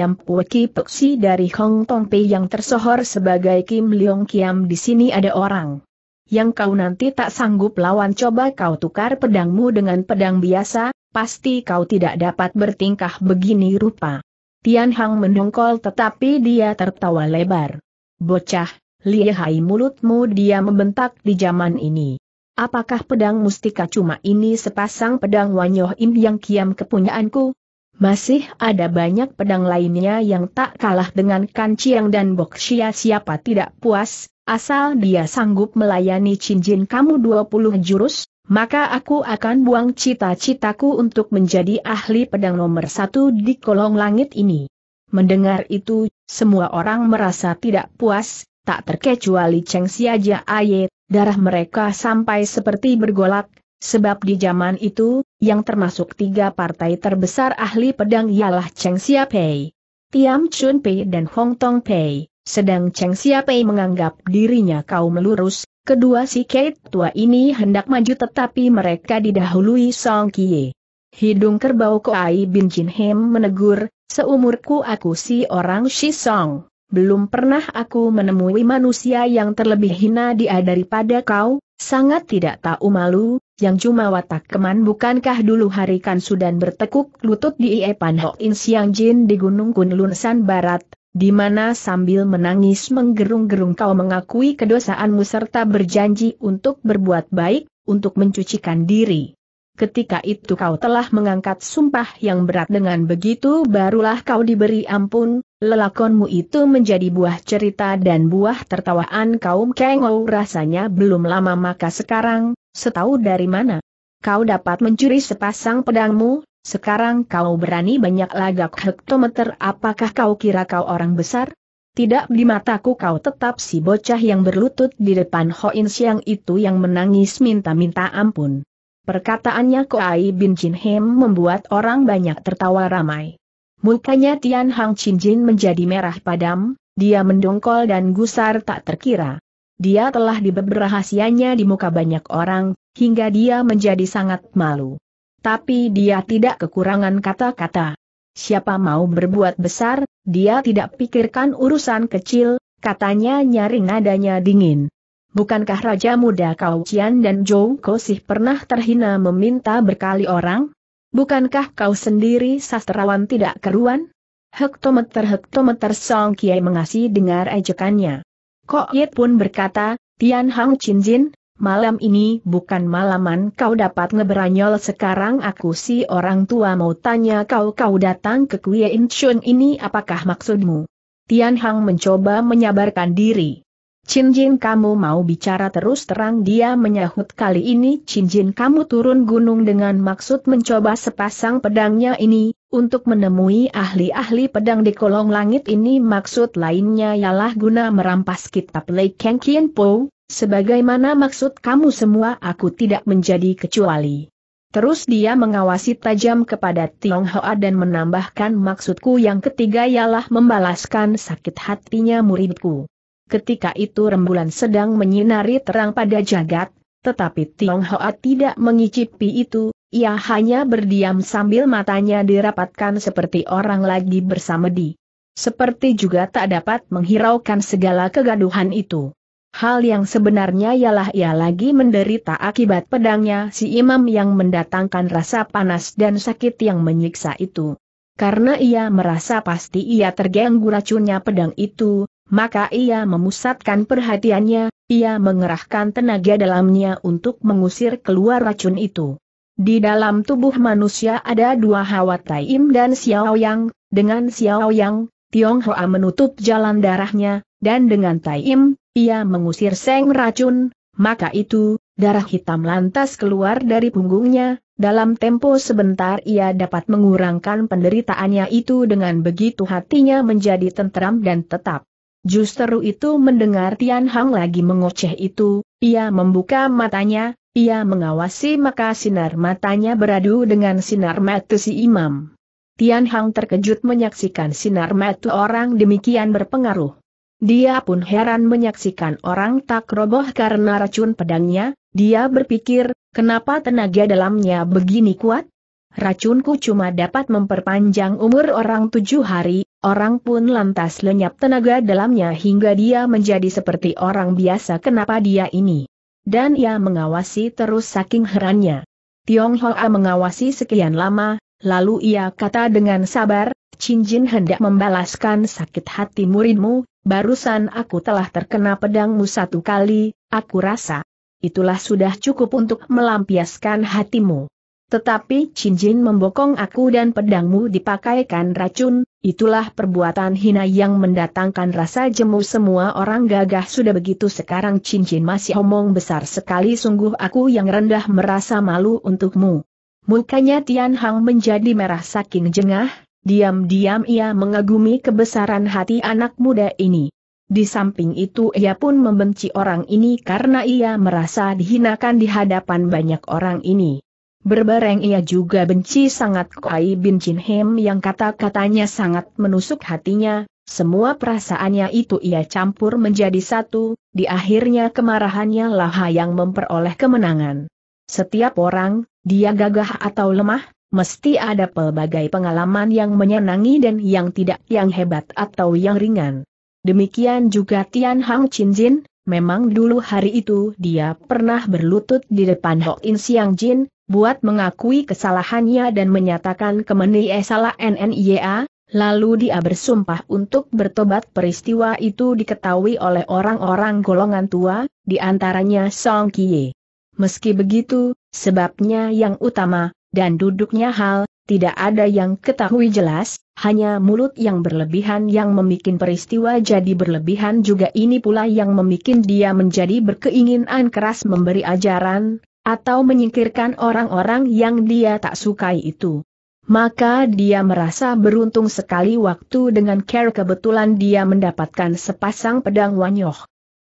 Peksi dari Hong Pei yang tersohor sebagai Kim Leong Kiam di sini ada orang yang kau nanti tak sanggup lawan coba kau tukar pedangmu dengan pedang biasa, pasti kau tidak dapat bertingkah begini rupa. Tian Hang mendongkol tetapi dia tertawa lebar. Bocah, lihai mulutmu dia membentak di zaman ini. Apakah pedang mustika cuma ini sepasang pedang Wanyoh Im yang kiam kepunyaanku? Masih ada banyak pedang lainnya yang tak kalah dengan Kanciang dan Boksia siapa tidak puas, asal dia sanggup melayani cincin kamu 20 jurus, maka aku akan buang cita-citaku untuk menjadi ahli pedang nomor satu di kolong langit ini. Mendengar itu, semua orang merasa tidak puas, tak terkecuali Cheng Xiaja Aye, darah mereka sampai seperti bergolak, sebab di zaman itu, yang termasuk tiga partai terbesar ahli pedang ialah Cheng Xiapei, Tiam Chun Pei dan Hong Tong Pei, sedang Cheng Xiapei menganggap dirinya kaum lurus, kedua si Kate tua ini hendak maju tetapi mereka didahului Song Kie. Hidung kerbau Koai Bin Jin Hem menegur, seumurku aku si orang Shi Song belum pernah aku menemui manusia yang terlebih hina dia daripada kau, sangat tidak tahu malu, yang cuma watak keman bukankah dulu hari kan Sudan bertekuk lutut di Iepan Hok Siang Jin di Gunung Kunlun San Barat, di mana sambil menangis menggerung-gerung kau mengakui kedosaanmu serta berjanji untuk berbuat baik, untuk mencucikan diri. Ketika itu kau telah mengangkat sumpah yang berat dengan begitu barulah kau diberi ampun, Lelakonmu itu menjadi buah cerita dan buah tertawaan kaum Kengou rasanya belum lama maka sekarang, setahu dari mana? Kau dapat mencuri sepasang pedangmu, sekarang kau berani banyak lagak hektometer apakah kau kira kau orang besar? Tidak di mataku kau tetap si bocah yang berlutut di depan Hoin Siang itu yang menangis minta-minta ampun. Perkataannya Koai Bin Jin Hem membuat orang banyak tertawa ramai. Mukanya Tian Hang Chin Jin menjadi merah padam, dia mendongkol dan gusar tak terkira. Dia telah dibeber rahasianya di muka banyak orang, hingga dia menjadi sangat malu. Tapi dia tidak kekurangan kata-kata. Siapa mau berbuat besar, dia tidak pikirkan urusan kecil, katanya nyaring nadanya dingin. Bukankah Raja Muda Kau Cian dan Zhou Kosih pernah terhina meminta berkali orang? Bukankah kau sendiri sastrawan tidak keruan? Hektometer-hektometer Song Kiai mengasih dengar ejekannya. Kok Yit pun berkata, Tian Hang Chin Jin, malam ini bukan malaman kau dapat ngeberanyol sekarang aku si orang tua mau tanya kau kau datang ke Kuei Chun ini apakah maksudmu? Tian Hang mencoba menyabarkan diri. Chin Jin kamu mau bicara terus terang dia menyahut kali ini Chin Jin kamu turun gunung dengan maksud mencoba sepasang pedangnya ini, untuk menemui ahli-ahli pedang di kolong langit ini maksud lainnya ialah guna merampas kitab Lei Kang Kien Po, sebagaimana maksud kamu semua aku tidak menjadi kecuali. Terus dia mengawasi tajam kepada Tionghoa dan menambahkan maksudku yang ketiga ialah membalaskan sakit hatinya muridku ketika itu rembulan sedang menyinari terang pada jagat, tetapi Tiong Hoa tidak mengicipi itu, ia hanya berdiam sambil matanya dirapatkan seperti orang lagi bersama di. Seperti juga tak dapat menghiraukan segala kegaduhan itu. Hal yang sebenarnya ialah ia lagi menderita akibat pedangnya si imam yang mendatangkan rasa panas dan sakit yang menyiksa itu. Karena ia merasa pasti ia terganggu racunnya pedang itu, maka ia memusatkan perhatiannya, ia mengerahkan tenaga dalamnya untuk mengusir keluar racun itu. Di dalam tubuh manusia ada dua hawa Taim dan Xiaoyang, dengan Xiaoyang, Tionghoa menutup jalan darahnya, dan dengan Taim, ia mengusir seng racun, maka itu, darah hitam lantas keluar dari punggungnya, dalam tempo sebentar ia dapat mengurangkan penderitaannya itu dengan begitu hatinya menjadi tenteram dan tetap. Justru itu mendengar Tian Hang lagi mengoceh itu, ia membuka matanya, ia mengawasi maka sinar matanya beradu dengan sinar mata si imam. Tian Hang terkejut menyaksikan sinar mata orang demikian berpengaruh. Dia pun heran menyaksikan orang tak roboh karena racun pedangnya, dia berpikir, kenapa tenaga dalamnya begini kuat? Racunku cuma dapat memperpanjang umur orang tujuh hari, Orang pun lantas lenyap tenaga dalamnya hingga dia menjadi seperti orang biasa kenapa dia ini. Dan ia mengawasi terus saking herannya. Tiong Hoa mengawasi sekian lama, lalu ia kata dengan sabar, Jin hendak membalaskan sakit hati muridmu, barusan aku telah terkena pedangmu satu kali, aku rasa. Itulah sudah cukup untuk melampiaskan hatimu. Tetapi Jin membokong aku dan pedangmu dipakaikan racun, Itulah perbuatan hina yang mendatangkan rasa jemu semua orang gagah sudah begitu sekarang cincin masih omong besar sekali sungguh aku yang rendah merasa malu untukmu. Mukanya Tian Hang menjadi merah saking jengah, diam-diam ia mengagumi kebesaran hati anak muda ini. Di samping itu ia pun membenci orang ini karena ia merasa dihinakan di hadapan banyak orang ini. Berbareng ia juga benci sangat Kuai Bin Jin Hem yang kata-katanya sangat menusuk hatinya, semua perasaannya itu ia campur menjadi satu, di akhirnya kemarahannya lah yang memperoleh kemenangan. Setiap orang, dia gagah atau lemah, mesti ada pelbagai pengalaman yang menyenangi dan yang tidak yang hebat atau yang ringan. Demikian juga Tian Hang Chin Jin, memang dulu hari itu dia pernah berlutut di depan Hok In Siang Jin, buat mengakui kesalahannya dan menyatakan kemeni e salah NNIA, e lalu dia bersumpah untuk bertobat peristiwa itu diketahui oleh orang-orang golongan tua, di antaranya Song Kie. Meski begitu, sebabnya yang utama, dan duduknya hal, tidak ada yang ketahui jelas, hanya mulut yang berlebihan yang memikin peristiwa jadi berlebihan juga ini pula yang memikin dia menjadi berkeinginan keras memberi ajaran, atau menyingkirkan orang-orang yang dia tak sukai itu. Maka dia merasa beruntung sekali waktu dengan care kebetulan dia mendapatkan sepasang pedang Wanyoh.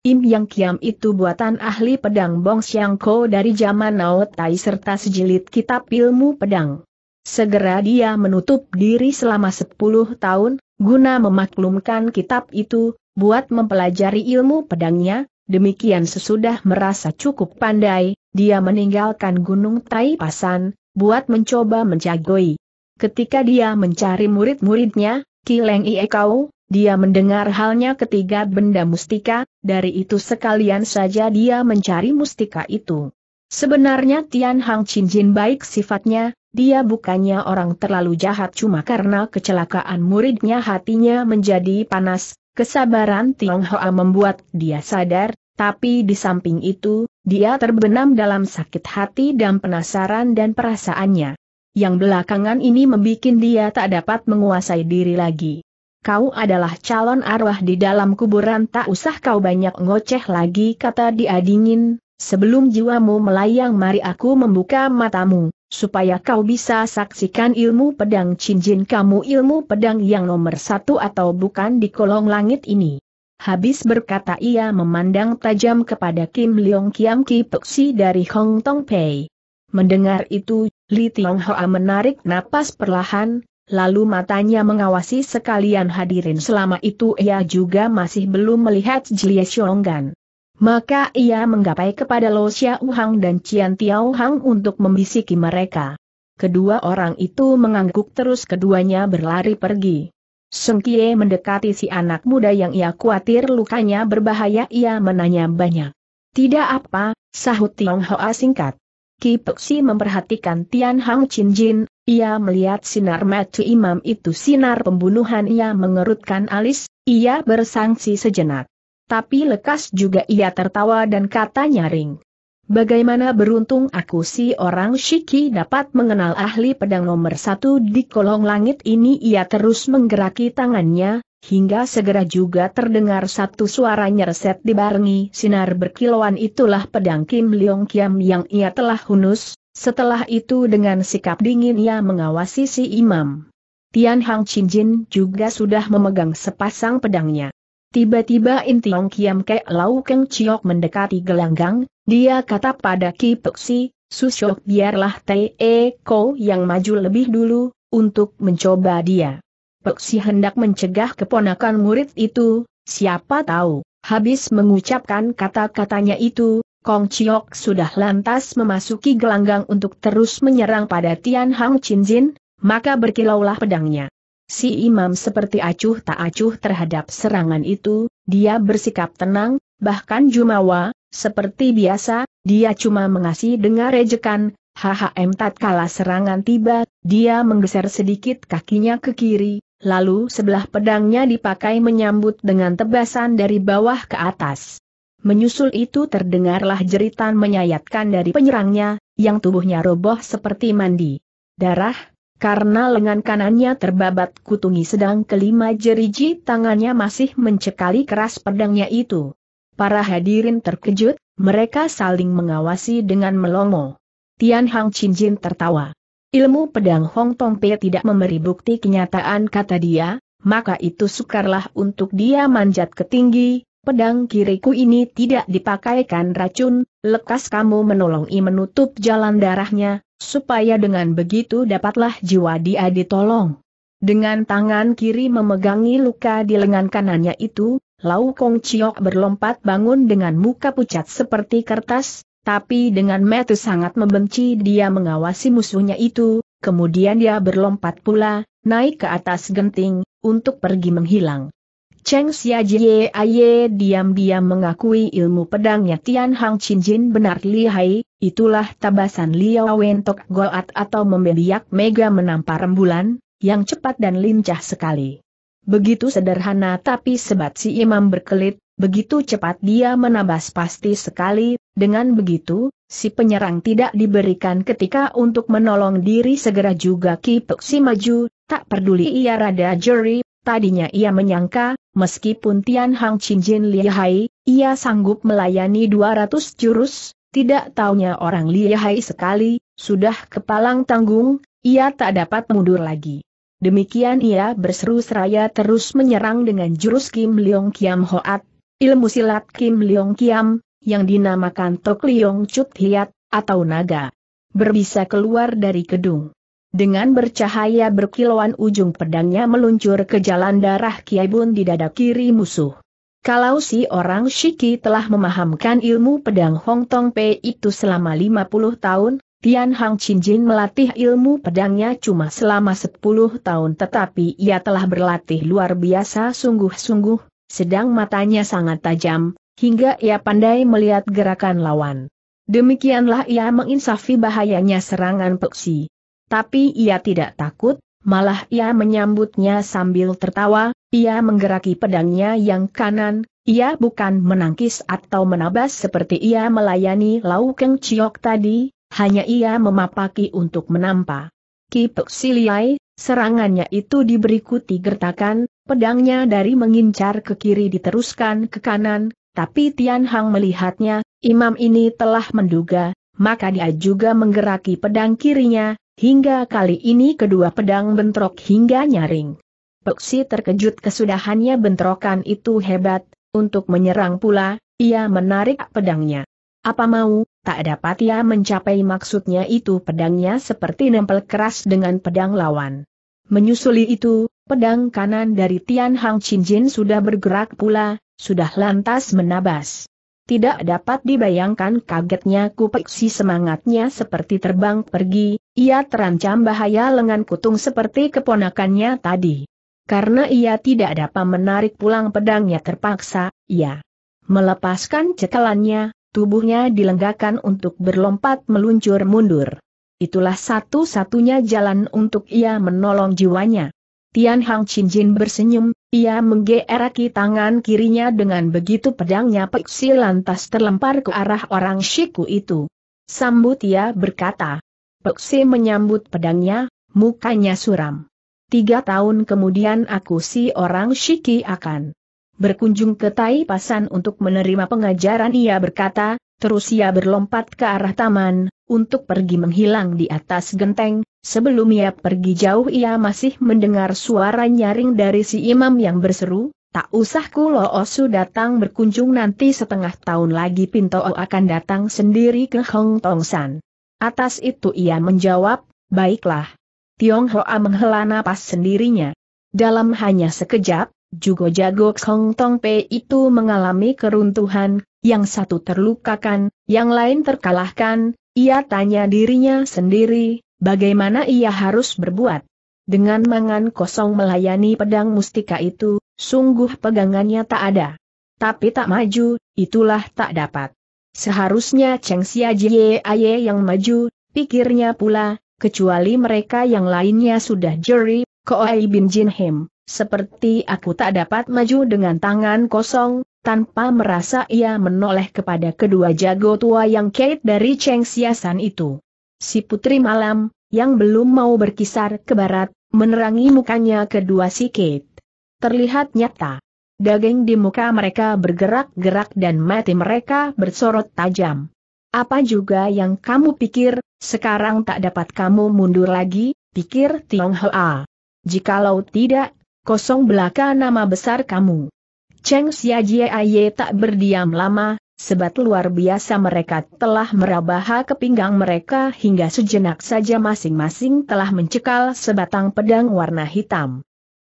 Im Yang Kiam itu buatan ahli pedang Bong Xiang Ko dari zaman Nao Tai serta sejilid kitab ilmu pedang. Segera dia menutup diri selama 10 tahun, guna memaklumkan kitab itu, buat mempelajari ilmu pedangnya, Demikian sesudah merasa cukup pandai, dia meninggalkan Gunung Tai Pasan, buat mencoba menjagoi. Ketika dia mencari murid-muridnya, Kileng Iekau, dia mendengar halnya ketiga benda mustika, dari itu sekalian saja dia mencari mustika itu. Sebenarnya Tian Hang Chin Jin baik sifatnya, dia bukannya orang terlalu jahat cuma karena kecelakaan muridnya hatinya menjadi panas, Kesabaran Tionghoa membuat dia sadar, tapi di samping itu, dia terbenam dalam sakit hati dan penasaran dan perasaannya. Yang belakangan ini membuat dia tak dapat menguasai diri lagi. Kau adalah calon arwah di dalam kuburan tak usah kau banyak ngoceh lagi kata dia dingin, sebelum jiwamu melayang mari aku membuka matamu supaya kau bisa saksikan ilmu pedang cincin kamu ilmu pedang yang nomor satu atau bukan di kolong langit ini. Habis berkata ia memandang tajam kepada Kim Leong Kiam Ki Peksi dari Hong Tong Pei. Mendengar itu, Li Tiong Hoa menarik napas perlahan, lalu matanya mengawasi sekalian hadirin selama itu ia juga masih belum melihat Jie Xionggan. Maka ia menggapai kepada Lo Xia Uhang dan Cian Tiao Hang untuk membisiki mereka. Kedua orang itu mengangguk terus keduanya berlari pergi. Sung Kie mendekati si anak muda yang ia khawatir lukanya berbahaya ia menanya banyak. Tidak apa, sahut Tiong Hoa singkat. Ki Peksi memperhatikan Tian Hang Chin Jin, ia melihat sinar mati imam itu sinar pembunuhan ia mengerutkan alis, ia bersangsi sejenak tapi lekas juga ia tertawa dan kata nyaring. Bagaimana beruntung aku si orang Shiki dapat mengenal ahli pedang nomor satu di kolong langit ini ia terus menggeraki tangannya, hingga segera juga terdengar satu suara nyereset dibarengi sinar berkilauan itulah pedang Kim Leong Kiam yang ia telah hunus, setelah itu dengan sikap dingin ia mengawasi si imam. Tian Hang Chin Jin juga sudah memegang sepasang pedangnya. Tiba-tiba Intiong Kiam Ke Lau Keng Chiok mendekati gelanggang, dia kata pada Ki Peksi, Susyok biarlah Te e Ko yang maju lebih dulu, untuk mencoba dia. Peksi hendak mencegah keponakan murid itu, siapa tahu, habis mengucapkan kata-katanya itu, Kong Chiok sudah lantas memasuki gelanggang untuk terus menyerang pada Tian Hang Chin Jin, maka berkilaulah pedangnya. Si imam seperti acuh tak acuh terhadap serangan itu, dia bersikap tenang, bahkan jumawa, seperti biasa, dia cuma mengasih dengar rejekan, HHM tatkala serangan tiba, dia menggeser sedikit kakinya ke kiri, lalu sebelah pedangnya dipakai menyambut dengan tebasan dari bawah ke atas. Menyusul itu terdengarlah jeritan menyayatkan dari penyerangnya, yang tubuhnya roboh seperti mandi. Darah, karena lengan kanannya terbabat kutungi sedang kelima jeriji tangannya masih mencekali keras pedangnya itu. Para hadirin terkejut, mereka saling mengawasi dengan melongo. Tian Hang Jin tertawa. Ilmu pedang Hong Tong Pei tidak memberi bukti kenyataan kata dia, maka itu sukarlah untuk dia manjat ke tinggi, pedang kiriku ini tidak dipakaikan racun, lekas kamu menolongi menutup jalan darahnya, supaya dengan begitu dapatlah jiwa dia ditolong. Dengan tangan kiri memegangi luka di lengan kanannya itu, Lau Kong Chiok berlompat bangun dengan muka pucat seperti kertas, tapi dengan mata sangat membenci dia mengawasi musuhnya itu, kemudian dia berlompat pula, naik ke atas genting, untuk pergi menghilang. Cheng Jie Aye diam-diam mengakui ilmu pedangnya Tian Hang Chin Jin benar lihai, itulah tabasan Liao Wentok Tok Goat atau membeliak mega menampar rembulan, yang cepat dan lincah sekali. Begitu sederhana tapi sebat si imam berkelit, begitu cepat dia menabas pasti sekali, dengan begitu, si penyerang tidak diberikan ketika untuk menolong diri segera juga Ki si maju, tak peduli ia rada jeri Tadinya ia menyangka, meskipun Tian Hang Jin lihai, ia sanggup melayani 200 jurus, tidak taunya orang lihai sekali, sudah kepalang tanggung, ia tak dapat mundur lagi. Demikian ia berseru seraya terus menyerang dengan jurus Kim Leong Kiam Hoat, ilmu silat Kim Leong Kiam, yang dinamakan Tok Leong Chut Hiat, atau naga. Berbisa keluar dari gedung. Dengan bercahaya berkilauan ujung pedangnya meluncur ke jalan darah Kiai Bun di dada kiri musuh. Kalau si orang Shiki telah memahamkan ilmu pedang Hong Tong Pei itu selama 50 tahun, Tian Hang Chin Jin melatih ilmu pedangnya cuma selama 10 tahun tetapi ia telah berlatih luar biasa sungguh-sungguh, sedang matanya sangat tajam, hingga ia pandai melihat gerakan lawan. Demikianlah ia menginsafi bahayanya serangan peksi. Tapi ia tidak takut, malah ia menyambutnya sambil tertawa, ia menggeraki pedangnya yang kanan, ia bukan menangkis atau menabas seperti ia melayani Lau Keng Chiok tadi, hanya ia memapaki untuk menampa. Kipuk Siliai, serangannya itu diberikuti gertakan, pedangnya dari mengincar ke kiri diteruskan ke kanan, tapi Tian Hang melihatnya, imam ini telah menduga, maka dia juga menggeraki pedang kirinya, Hingga kali ini kedua pedang bentrok hingga nyaring. Peksi terkejut kesudahannya bentrokan itu hebat, untuk menyerang pula, ia menarik pedangnya. Apa mau, tak dapat ia mencapai maksudnya itu pedangnya seperti nempel keras dengan pedang lawan. Menyusuli itu, pedang kanan dari Tian Hang Jin sudah bergerak pula, sudah lantas menabas. Tidak dapat dibayangkan kagetnya kupeksi semangatnya seperti terbang pergi, ia terancam bahaya lengan kutung seperti keponakannya tadi. Karena ia tidak dapat menarik pulang pedangnya terpaksa, ia melepaskan cekalannya, tubuhnya dilenggakan untuk berlompat meluncur mundur. Itulah satu-satunya jalan untuk ia menolong jiwanya. Tian Hang Chin Jin bersenyum, ia menggeraki tangan kirinya dengan begitu pedangnya peksi lantas terlempar ke arah orang Shiku itu. Sambut ia berkata, Peksi menyambut pedangnya, mukanya suram. Tiga tahun kemudian aku si orang Shiki akan berkunjung ke Tai Pasan untuk menerima pengajaran ia berkata, terus ia berlompat ke arah taman, untuk pergi menghilang di atas genteng, sebelum ia pergi jauh ia masih mendengar suara nyaring dari si imam yang berseru, tak usah ku lo osu datang berkunjung nanti setengah tahun lagi Pinto akan datang sendiri ke Hong Tong San. Atas itu ia menjawab, baiklah. Tiong Hoa menghela napas sendirinya. Dalam hanya sekejap, Jugo Jago Song Tong Pei itu mengalami keruntuhan, yang satu terlukakan, yang lain terkalahkan, ia tanya dirinya sendiri, bagaimana ia harus berbuat. Dengan mangan kosong melayani pedang mustika itu, sungguh pegangannya tak ada. Tapi tak maju, itulah tak dapat. Seharusnya Cheng Xia Jie Aye yang maju, pikirnya pula, kecuali mereka yang lainnya sudah jeri, Koei Bin Jin Him. Seperti aku tak dapat maju dengan tangan kosong, tanpa merasa ia menoleh kepada kedua jago tua yang kait dari Cheng Xiasan itu. Si Putri Malam, yang belum mau berkisar ke barat, menerangi mukanya kedua si Kate. Terlihat nyata. Daging di muka mereka bergerak-gerak dan mati mereka bersorot tajam. Apa juga yang kamu pikir, sekarang tak dapat kamu mundur lagi, pikir Tionghoa. Jikalau tidak, kosong belaka nama besar kamu. Cheng Xiajie Aye tak berdiam lama, Sebat luar biasa mereka telah meraba ke pinggang mereka hingga sejenak saja masing-masing telah mencekal sebatang pedang warna hitam.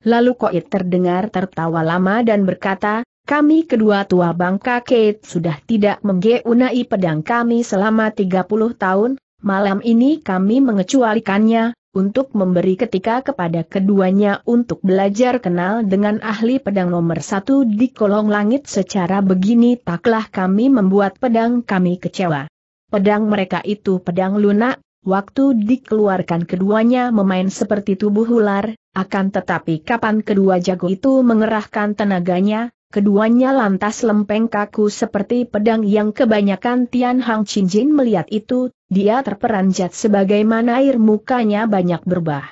Lalu Koit terdengar tertawa lama dan berkata, kami kedua tua bangka Kate sudah tidak menggeunai pedang kami selama 30 tahun, malam ini kami mengecualikannya, untuk memberi ketika kepada keduanya untuk belajar kenal dengan ahli pedang nomor satu di kolong langit secara begini taklah kami membuat pedang kami kecewa. Pedang mereka itu pedang lunak, Waktu dikeluarkan keduanya memain seperti tubuh ular, akan tetapi kapan kedua jago itu mengerahkan tenaganya, keduanya lantas lempeng kaku seperti pedang yang kebanyakan Tian Hang Chin Jin melihat itu, dia terperanjat sebagaimana air mukanya banyak berubah.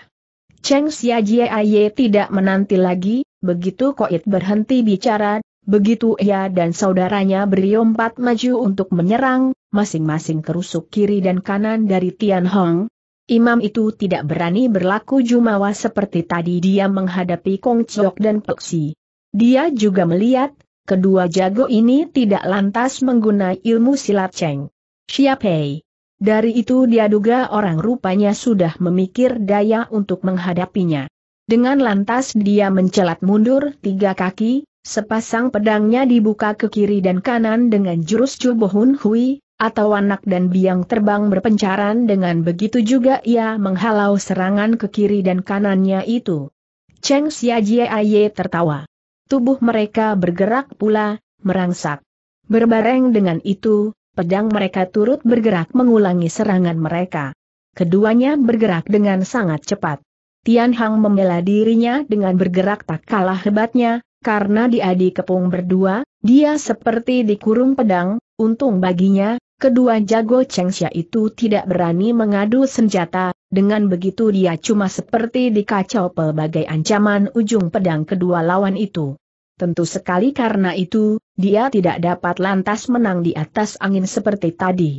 Cheng Xia Jie tidak menanti lagi, begitu Koit berhenti bicara, Begitu ia dan saudaranya empat maju untuk menyerang, masing-masing kerusuk kiri dan kanan dari Tian Hong, Imam itu tidak berani berlaku jumawa seperti tadi dia menghadapi Kong Chok dan Peksi. Dia juga melihat, kedua jago ini tidak lantas menggunakan ilmu silat Cheng. Siapai. Dari itu dia duga orang rupanya sudah memikir daya untuk menghadapinya. Dengan lantas dia mencelat mundur tiga kaki, Sepasang pedangnya dibuka ke kiri dan kanan dengan jurus Cubohun Hui, atau anak dan biang terbang berpencaran dengan begitu juga ia menghalau serangan ke kiri dan kanannya itu. Cheng Xiajie Aye tertawa. Tubuh mereka bergerak pula, merangsak. Berbareng dengan itu, pedang mereka turut bergerak mengulangi serangan mereka. Keduanya bergerak dengan sangat cepat. Tian Hang membela dirinya dengan bergerak tak kalah hebatnya, karena di kepung berdua, dia seperti dikurung pedang, untung baginya, kedua jago Chengxia itu tidak berani mengadu senjata, dengan begitu dia cuma seperti dikacau pelbagai ancaman ujung pedang kedua lawan itu. Tentu sekali karena itu, dia tidak dapat lantas menang di atas angin seperti tadi.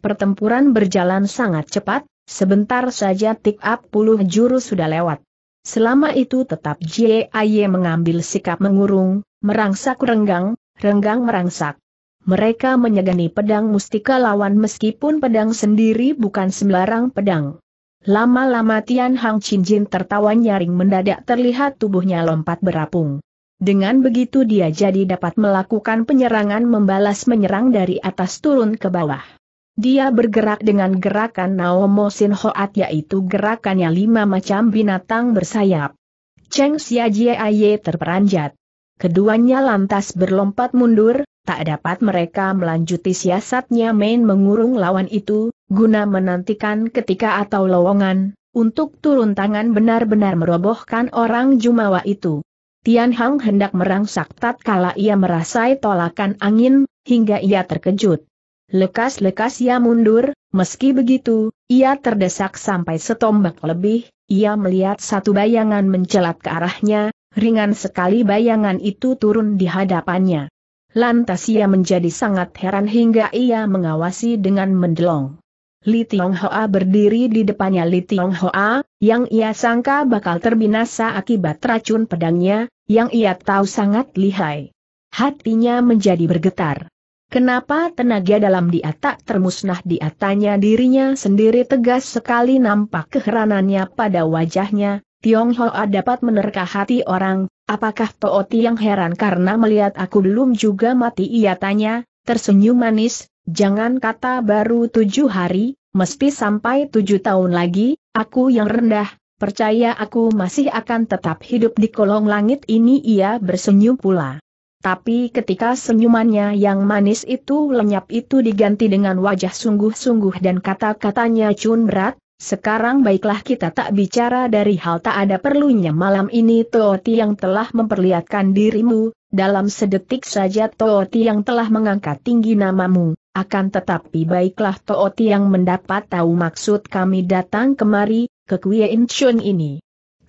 Pertempuran berjalan sangat cepat, sebentar saja tik up puluh jurus sudah lewat. Selama itu tetap J.I.Y. mengambil sikap mengurung, merangsak renggang, renggang merangsak. Mereka menyegani pedang mustika lawan meskipun pedang sendiri bukan sembarang pedang. Lama-lama Tian Hang Jin tertawa nyaring mendadak terlihat tubuhnya lompat berapung. Dengan begitu dia jadi dapat melakukan penyerangan membalas menyerang dari atas turun ke bawah. Dia bergerak dengan gerakan Naomo Sin Hoat yaitu gerakannya lima macam binatang bersayap. Cheng Xia Jie terperanjat. Keduanya lantas berlompat mundur, tak dapat mereka melanjuti siasatnya main mengurung lawan itu, guna menantikan ketika atau lowongan, untuk turun tangan benar-benar merobohkan orang Jumawa itu. Tian Hang hendak merangsak tatkala ia merasai tolakan angin, hingga ia terkejut. Lekas-lekas ia mundur, meski begitu, ia terdesak sampai setombak lebih, ia melihat satu bayangan mencelat ke arahnya, ringan sekali bayangan itu turun di hadapannya. Lantas ia menjadi sangat heran hingga ia mengawasi dengan mendelong. Li Tiong Hoa berdiri di depannya Li Tiong Hoa, yang ia sangka bakal terbinasa akibat racun pedangnya, yang ia tahu sangat lihai. Hatinya menjadi bergetar. Kenapa tenaga dalam dia tak termusnah diatanya atanya dirinya sendiri tegas sekali nampak keheranannya pada wajahnya, Hoa dapat menerka hati orang, apakah Tooti yang heran karena melihat aku belum juga mati ia tanya, tersenyum manis, jangan kata baru tujuh hari, meski sampai tujuh tahun lagi, aku yang rendah, percaya aku masih akan tetap hidup di kolong langit ini ia bersenyum pula. Tapi ketika senyumannya yang manis itu lenyap itu diganti dengan wajah sungguh-sungguh dan kata-katanya cun berat, sekarang baiklah kita tak bicara dari hal tak ada perlunya malam ini Tooti yang telah memperlihatkan dirimu, dalam sedetik saja Tooti yang telah mengangkat tinggi namamu, akan tetapi baiklah Tooti yang mendapat tahu maksud kami datang kemari, ke Kuei Chun ini.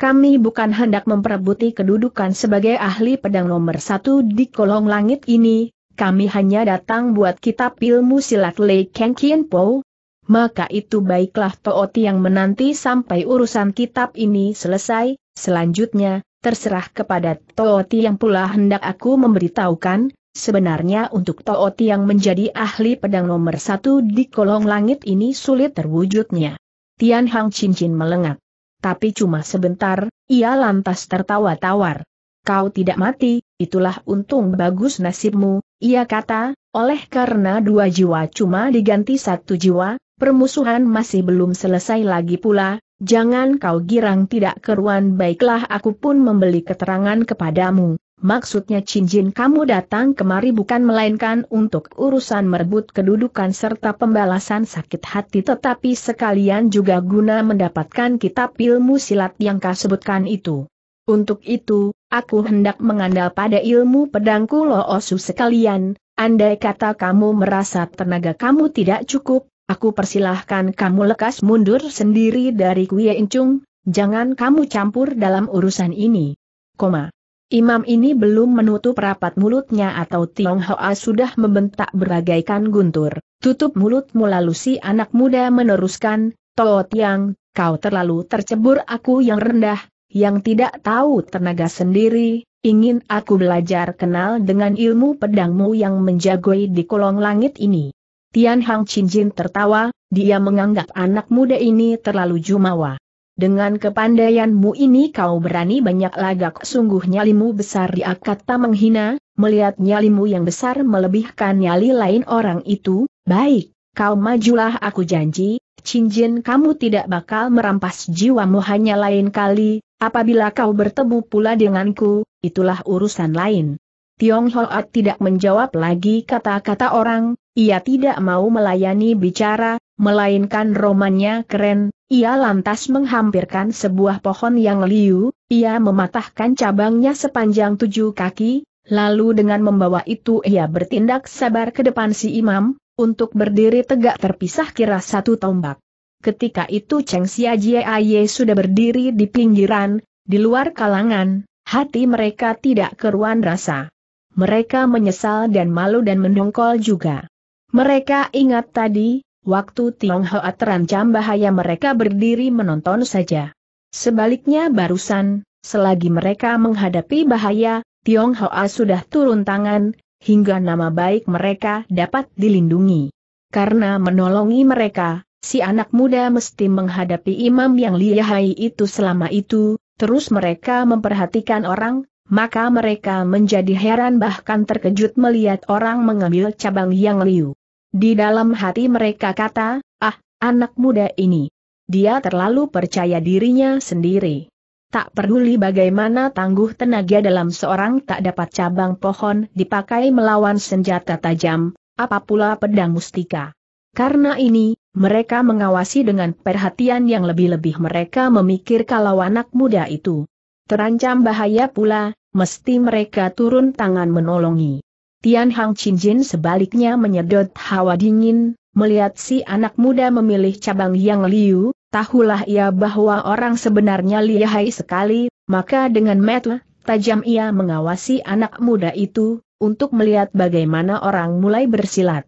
Kami bukan hendak memperebuti kedudukan sebagai ahli pedang nomor satu di kolong langit ini, kami hanya datang buat kitab ilmu silat Lei Kang Kien Po. Maka itu baiklah Tooti yang menanti sampai urusan kitab ini selesai, selanjutnya, terserah kepada Tooti yang pula hendak aku memberitahukan, Sebenarnya untuk Tooti yang menjadi ahli pedang nomor satu di kolong langit ini sulit terwujudnya. Tian Hang cincin melengak tapi cuma sebentar, ia lantas tertawa tawar. Kau tidak mati, itulah untung bagus nasibmu, ia kata, oleh karena dua jiwa cuma diganti satu jiwa, permusuhan masih belum selesai lagi pula, jangan kau girang tidak keruan baiklah aku pun membeli keterangan kepadamu. Maksudnya cincin kamu datang kemari bukan melainkan untuk urusan merebut kedudukan serta pembalasan sakit hati tetapi sekalian juga guna mendapatkan kitab ilmu silat yang kau sebutkan itu. Untuk itu, aku hendak mengandal pada ilmu pedangku loosu sekalian, andai kata kamu merasa tenaga kamu tidak cukup, aku persilahkan kamu lekas mundur sendiri dari Kuya Incung, jangan kamu campur dalam urusan ini. Koma. Imam ini belum menutup rapat mulutnya atau Tionghoa sudah membentak beragaikan guntur. Tutup mulutmu lalu si anak muda meneruskan, Toh Tiang, kau terlalu tercebur aku yang rendah, yang tidak tahu tenaga sendiri, ingin aku belajar kenal dengan ilmu pedangmu yang menjagoi di kolong langit ini. Tian Hang Chin Jin tertawa, dia menganggap anak muda ini terlalu jumawa. Dengan kepandaianmu ini kau berani banyak lagak sungguh nyalimu besar dia kata menghina, melihat nyalimu yang besar melebihkan nyali lain orang itu, baik, kau majulah aku janji, cincin kamu tidak bakal merampas jiwamu hanya lain kali, apabila kau bertemu pula denganku, itulah urusan lain. Tiong Hoat tidak menjawab lagi kata-kata orang, ia tidak mau melayani bicara, melainkan romannya keren, ia lantas menghampirkan sebuah pohon yang liu, ia mematahkan cabangnya sepanjang tujuh kaki, lalu dengan membawa itu ia bertindak sabar ke depan si imam, untuk berdiri tegak terpisah kira satu tombak. Ketika itu Cheng Xia Jie sudah berdiri di pinggiran, di luar kalangan, hati mereka tidak keruan rasa. Mereka menyesal dan malu dan mendongkol juga. Mereka ingat tadi, Waktu Tionghoa terancam bahaya mereka berdiri menonton saja. Sebaliknya barusan, selagi mereka menghadapi bahaya, Tionghoa sudah turun tangan, hingga nama baik mereka dapat dilindungi. Karena menolongi mereka, si anak muda mesti menghadapi imam yang lihai itu selama itu, terus mereka memperhatikan orang, maka mereka menjadi heran bahkan terkejut melihat orang mengambil cabang yang liu. Di dalam hati mereka kata, ah, anak muda ini. Dia terlalu percaya dirinya sendiri. Tak peduli bagaimana tangguh tenaga dalam seorang tak dapat cabang pohon dipakai melawan senjata tajam, apa pula pedang mustika. Karena ini, mereka mengawasi dengan perhatian yang lebih-lebih mereka memikir kalau anak muda itu terancam bahaya pula, mesti mereka turun tangan menolongi. Tian Hang Jin sebaliknya menyedot hawa dingin, melihat si anak muda memilih cabang yang liu, tahulah ia bahwa orang sebenarnya lihai sekali, maka dengan metu, tajam ia mengawasi anak muda itu, untuk melihat bagaimana orang mulai bersilat.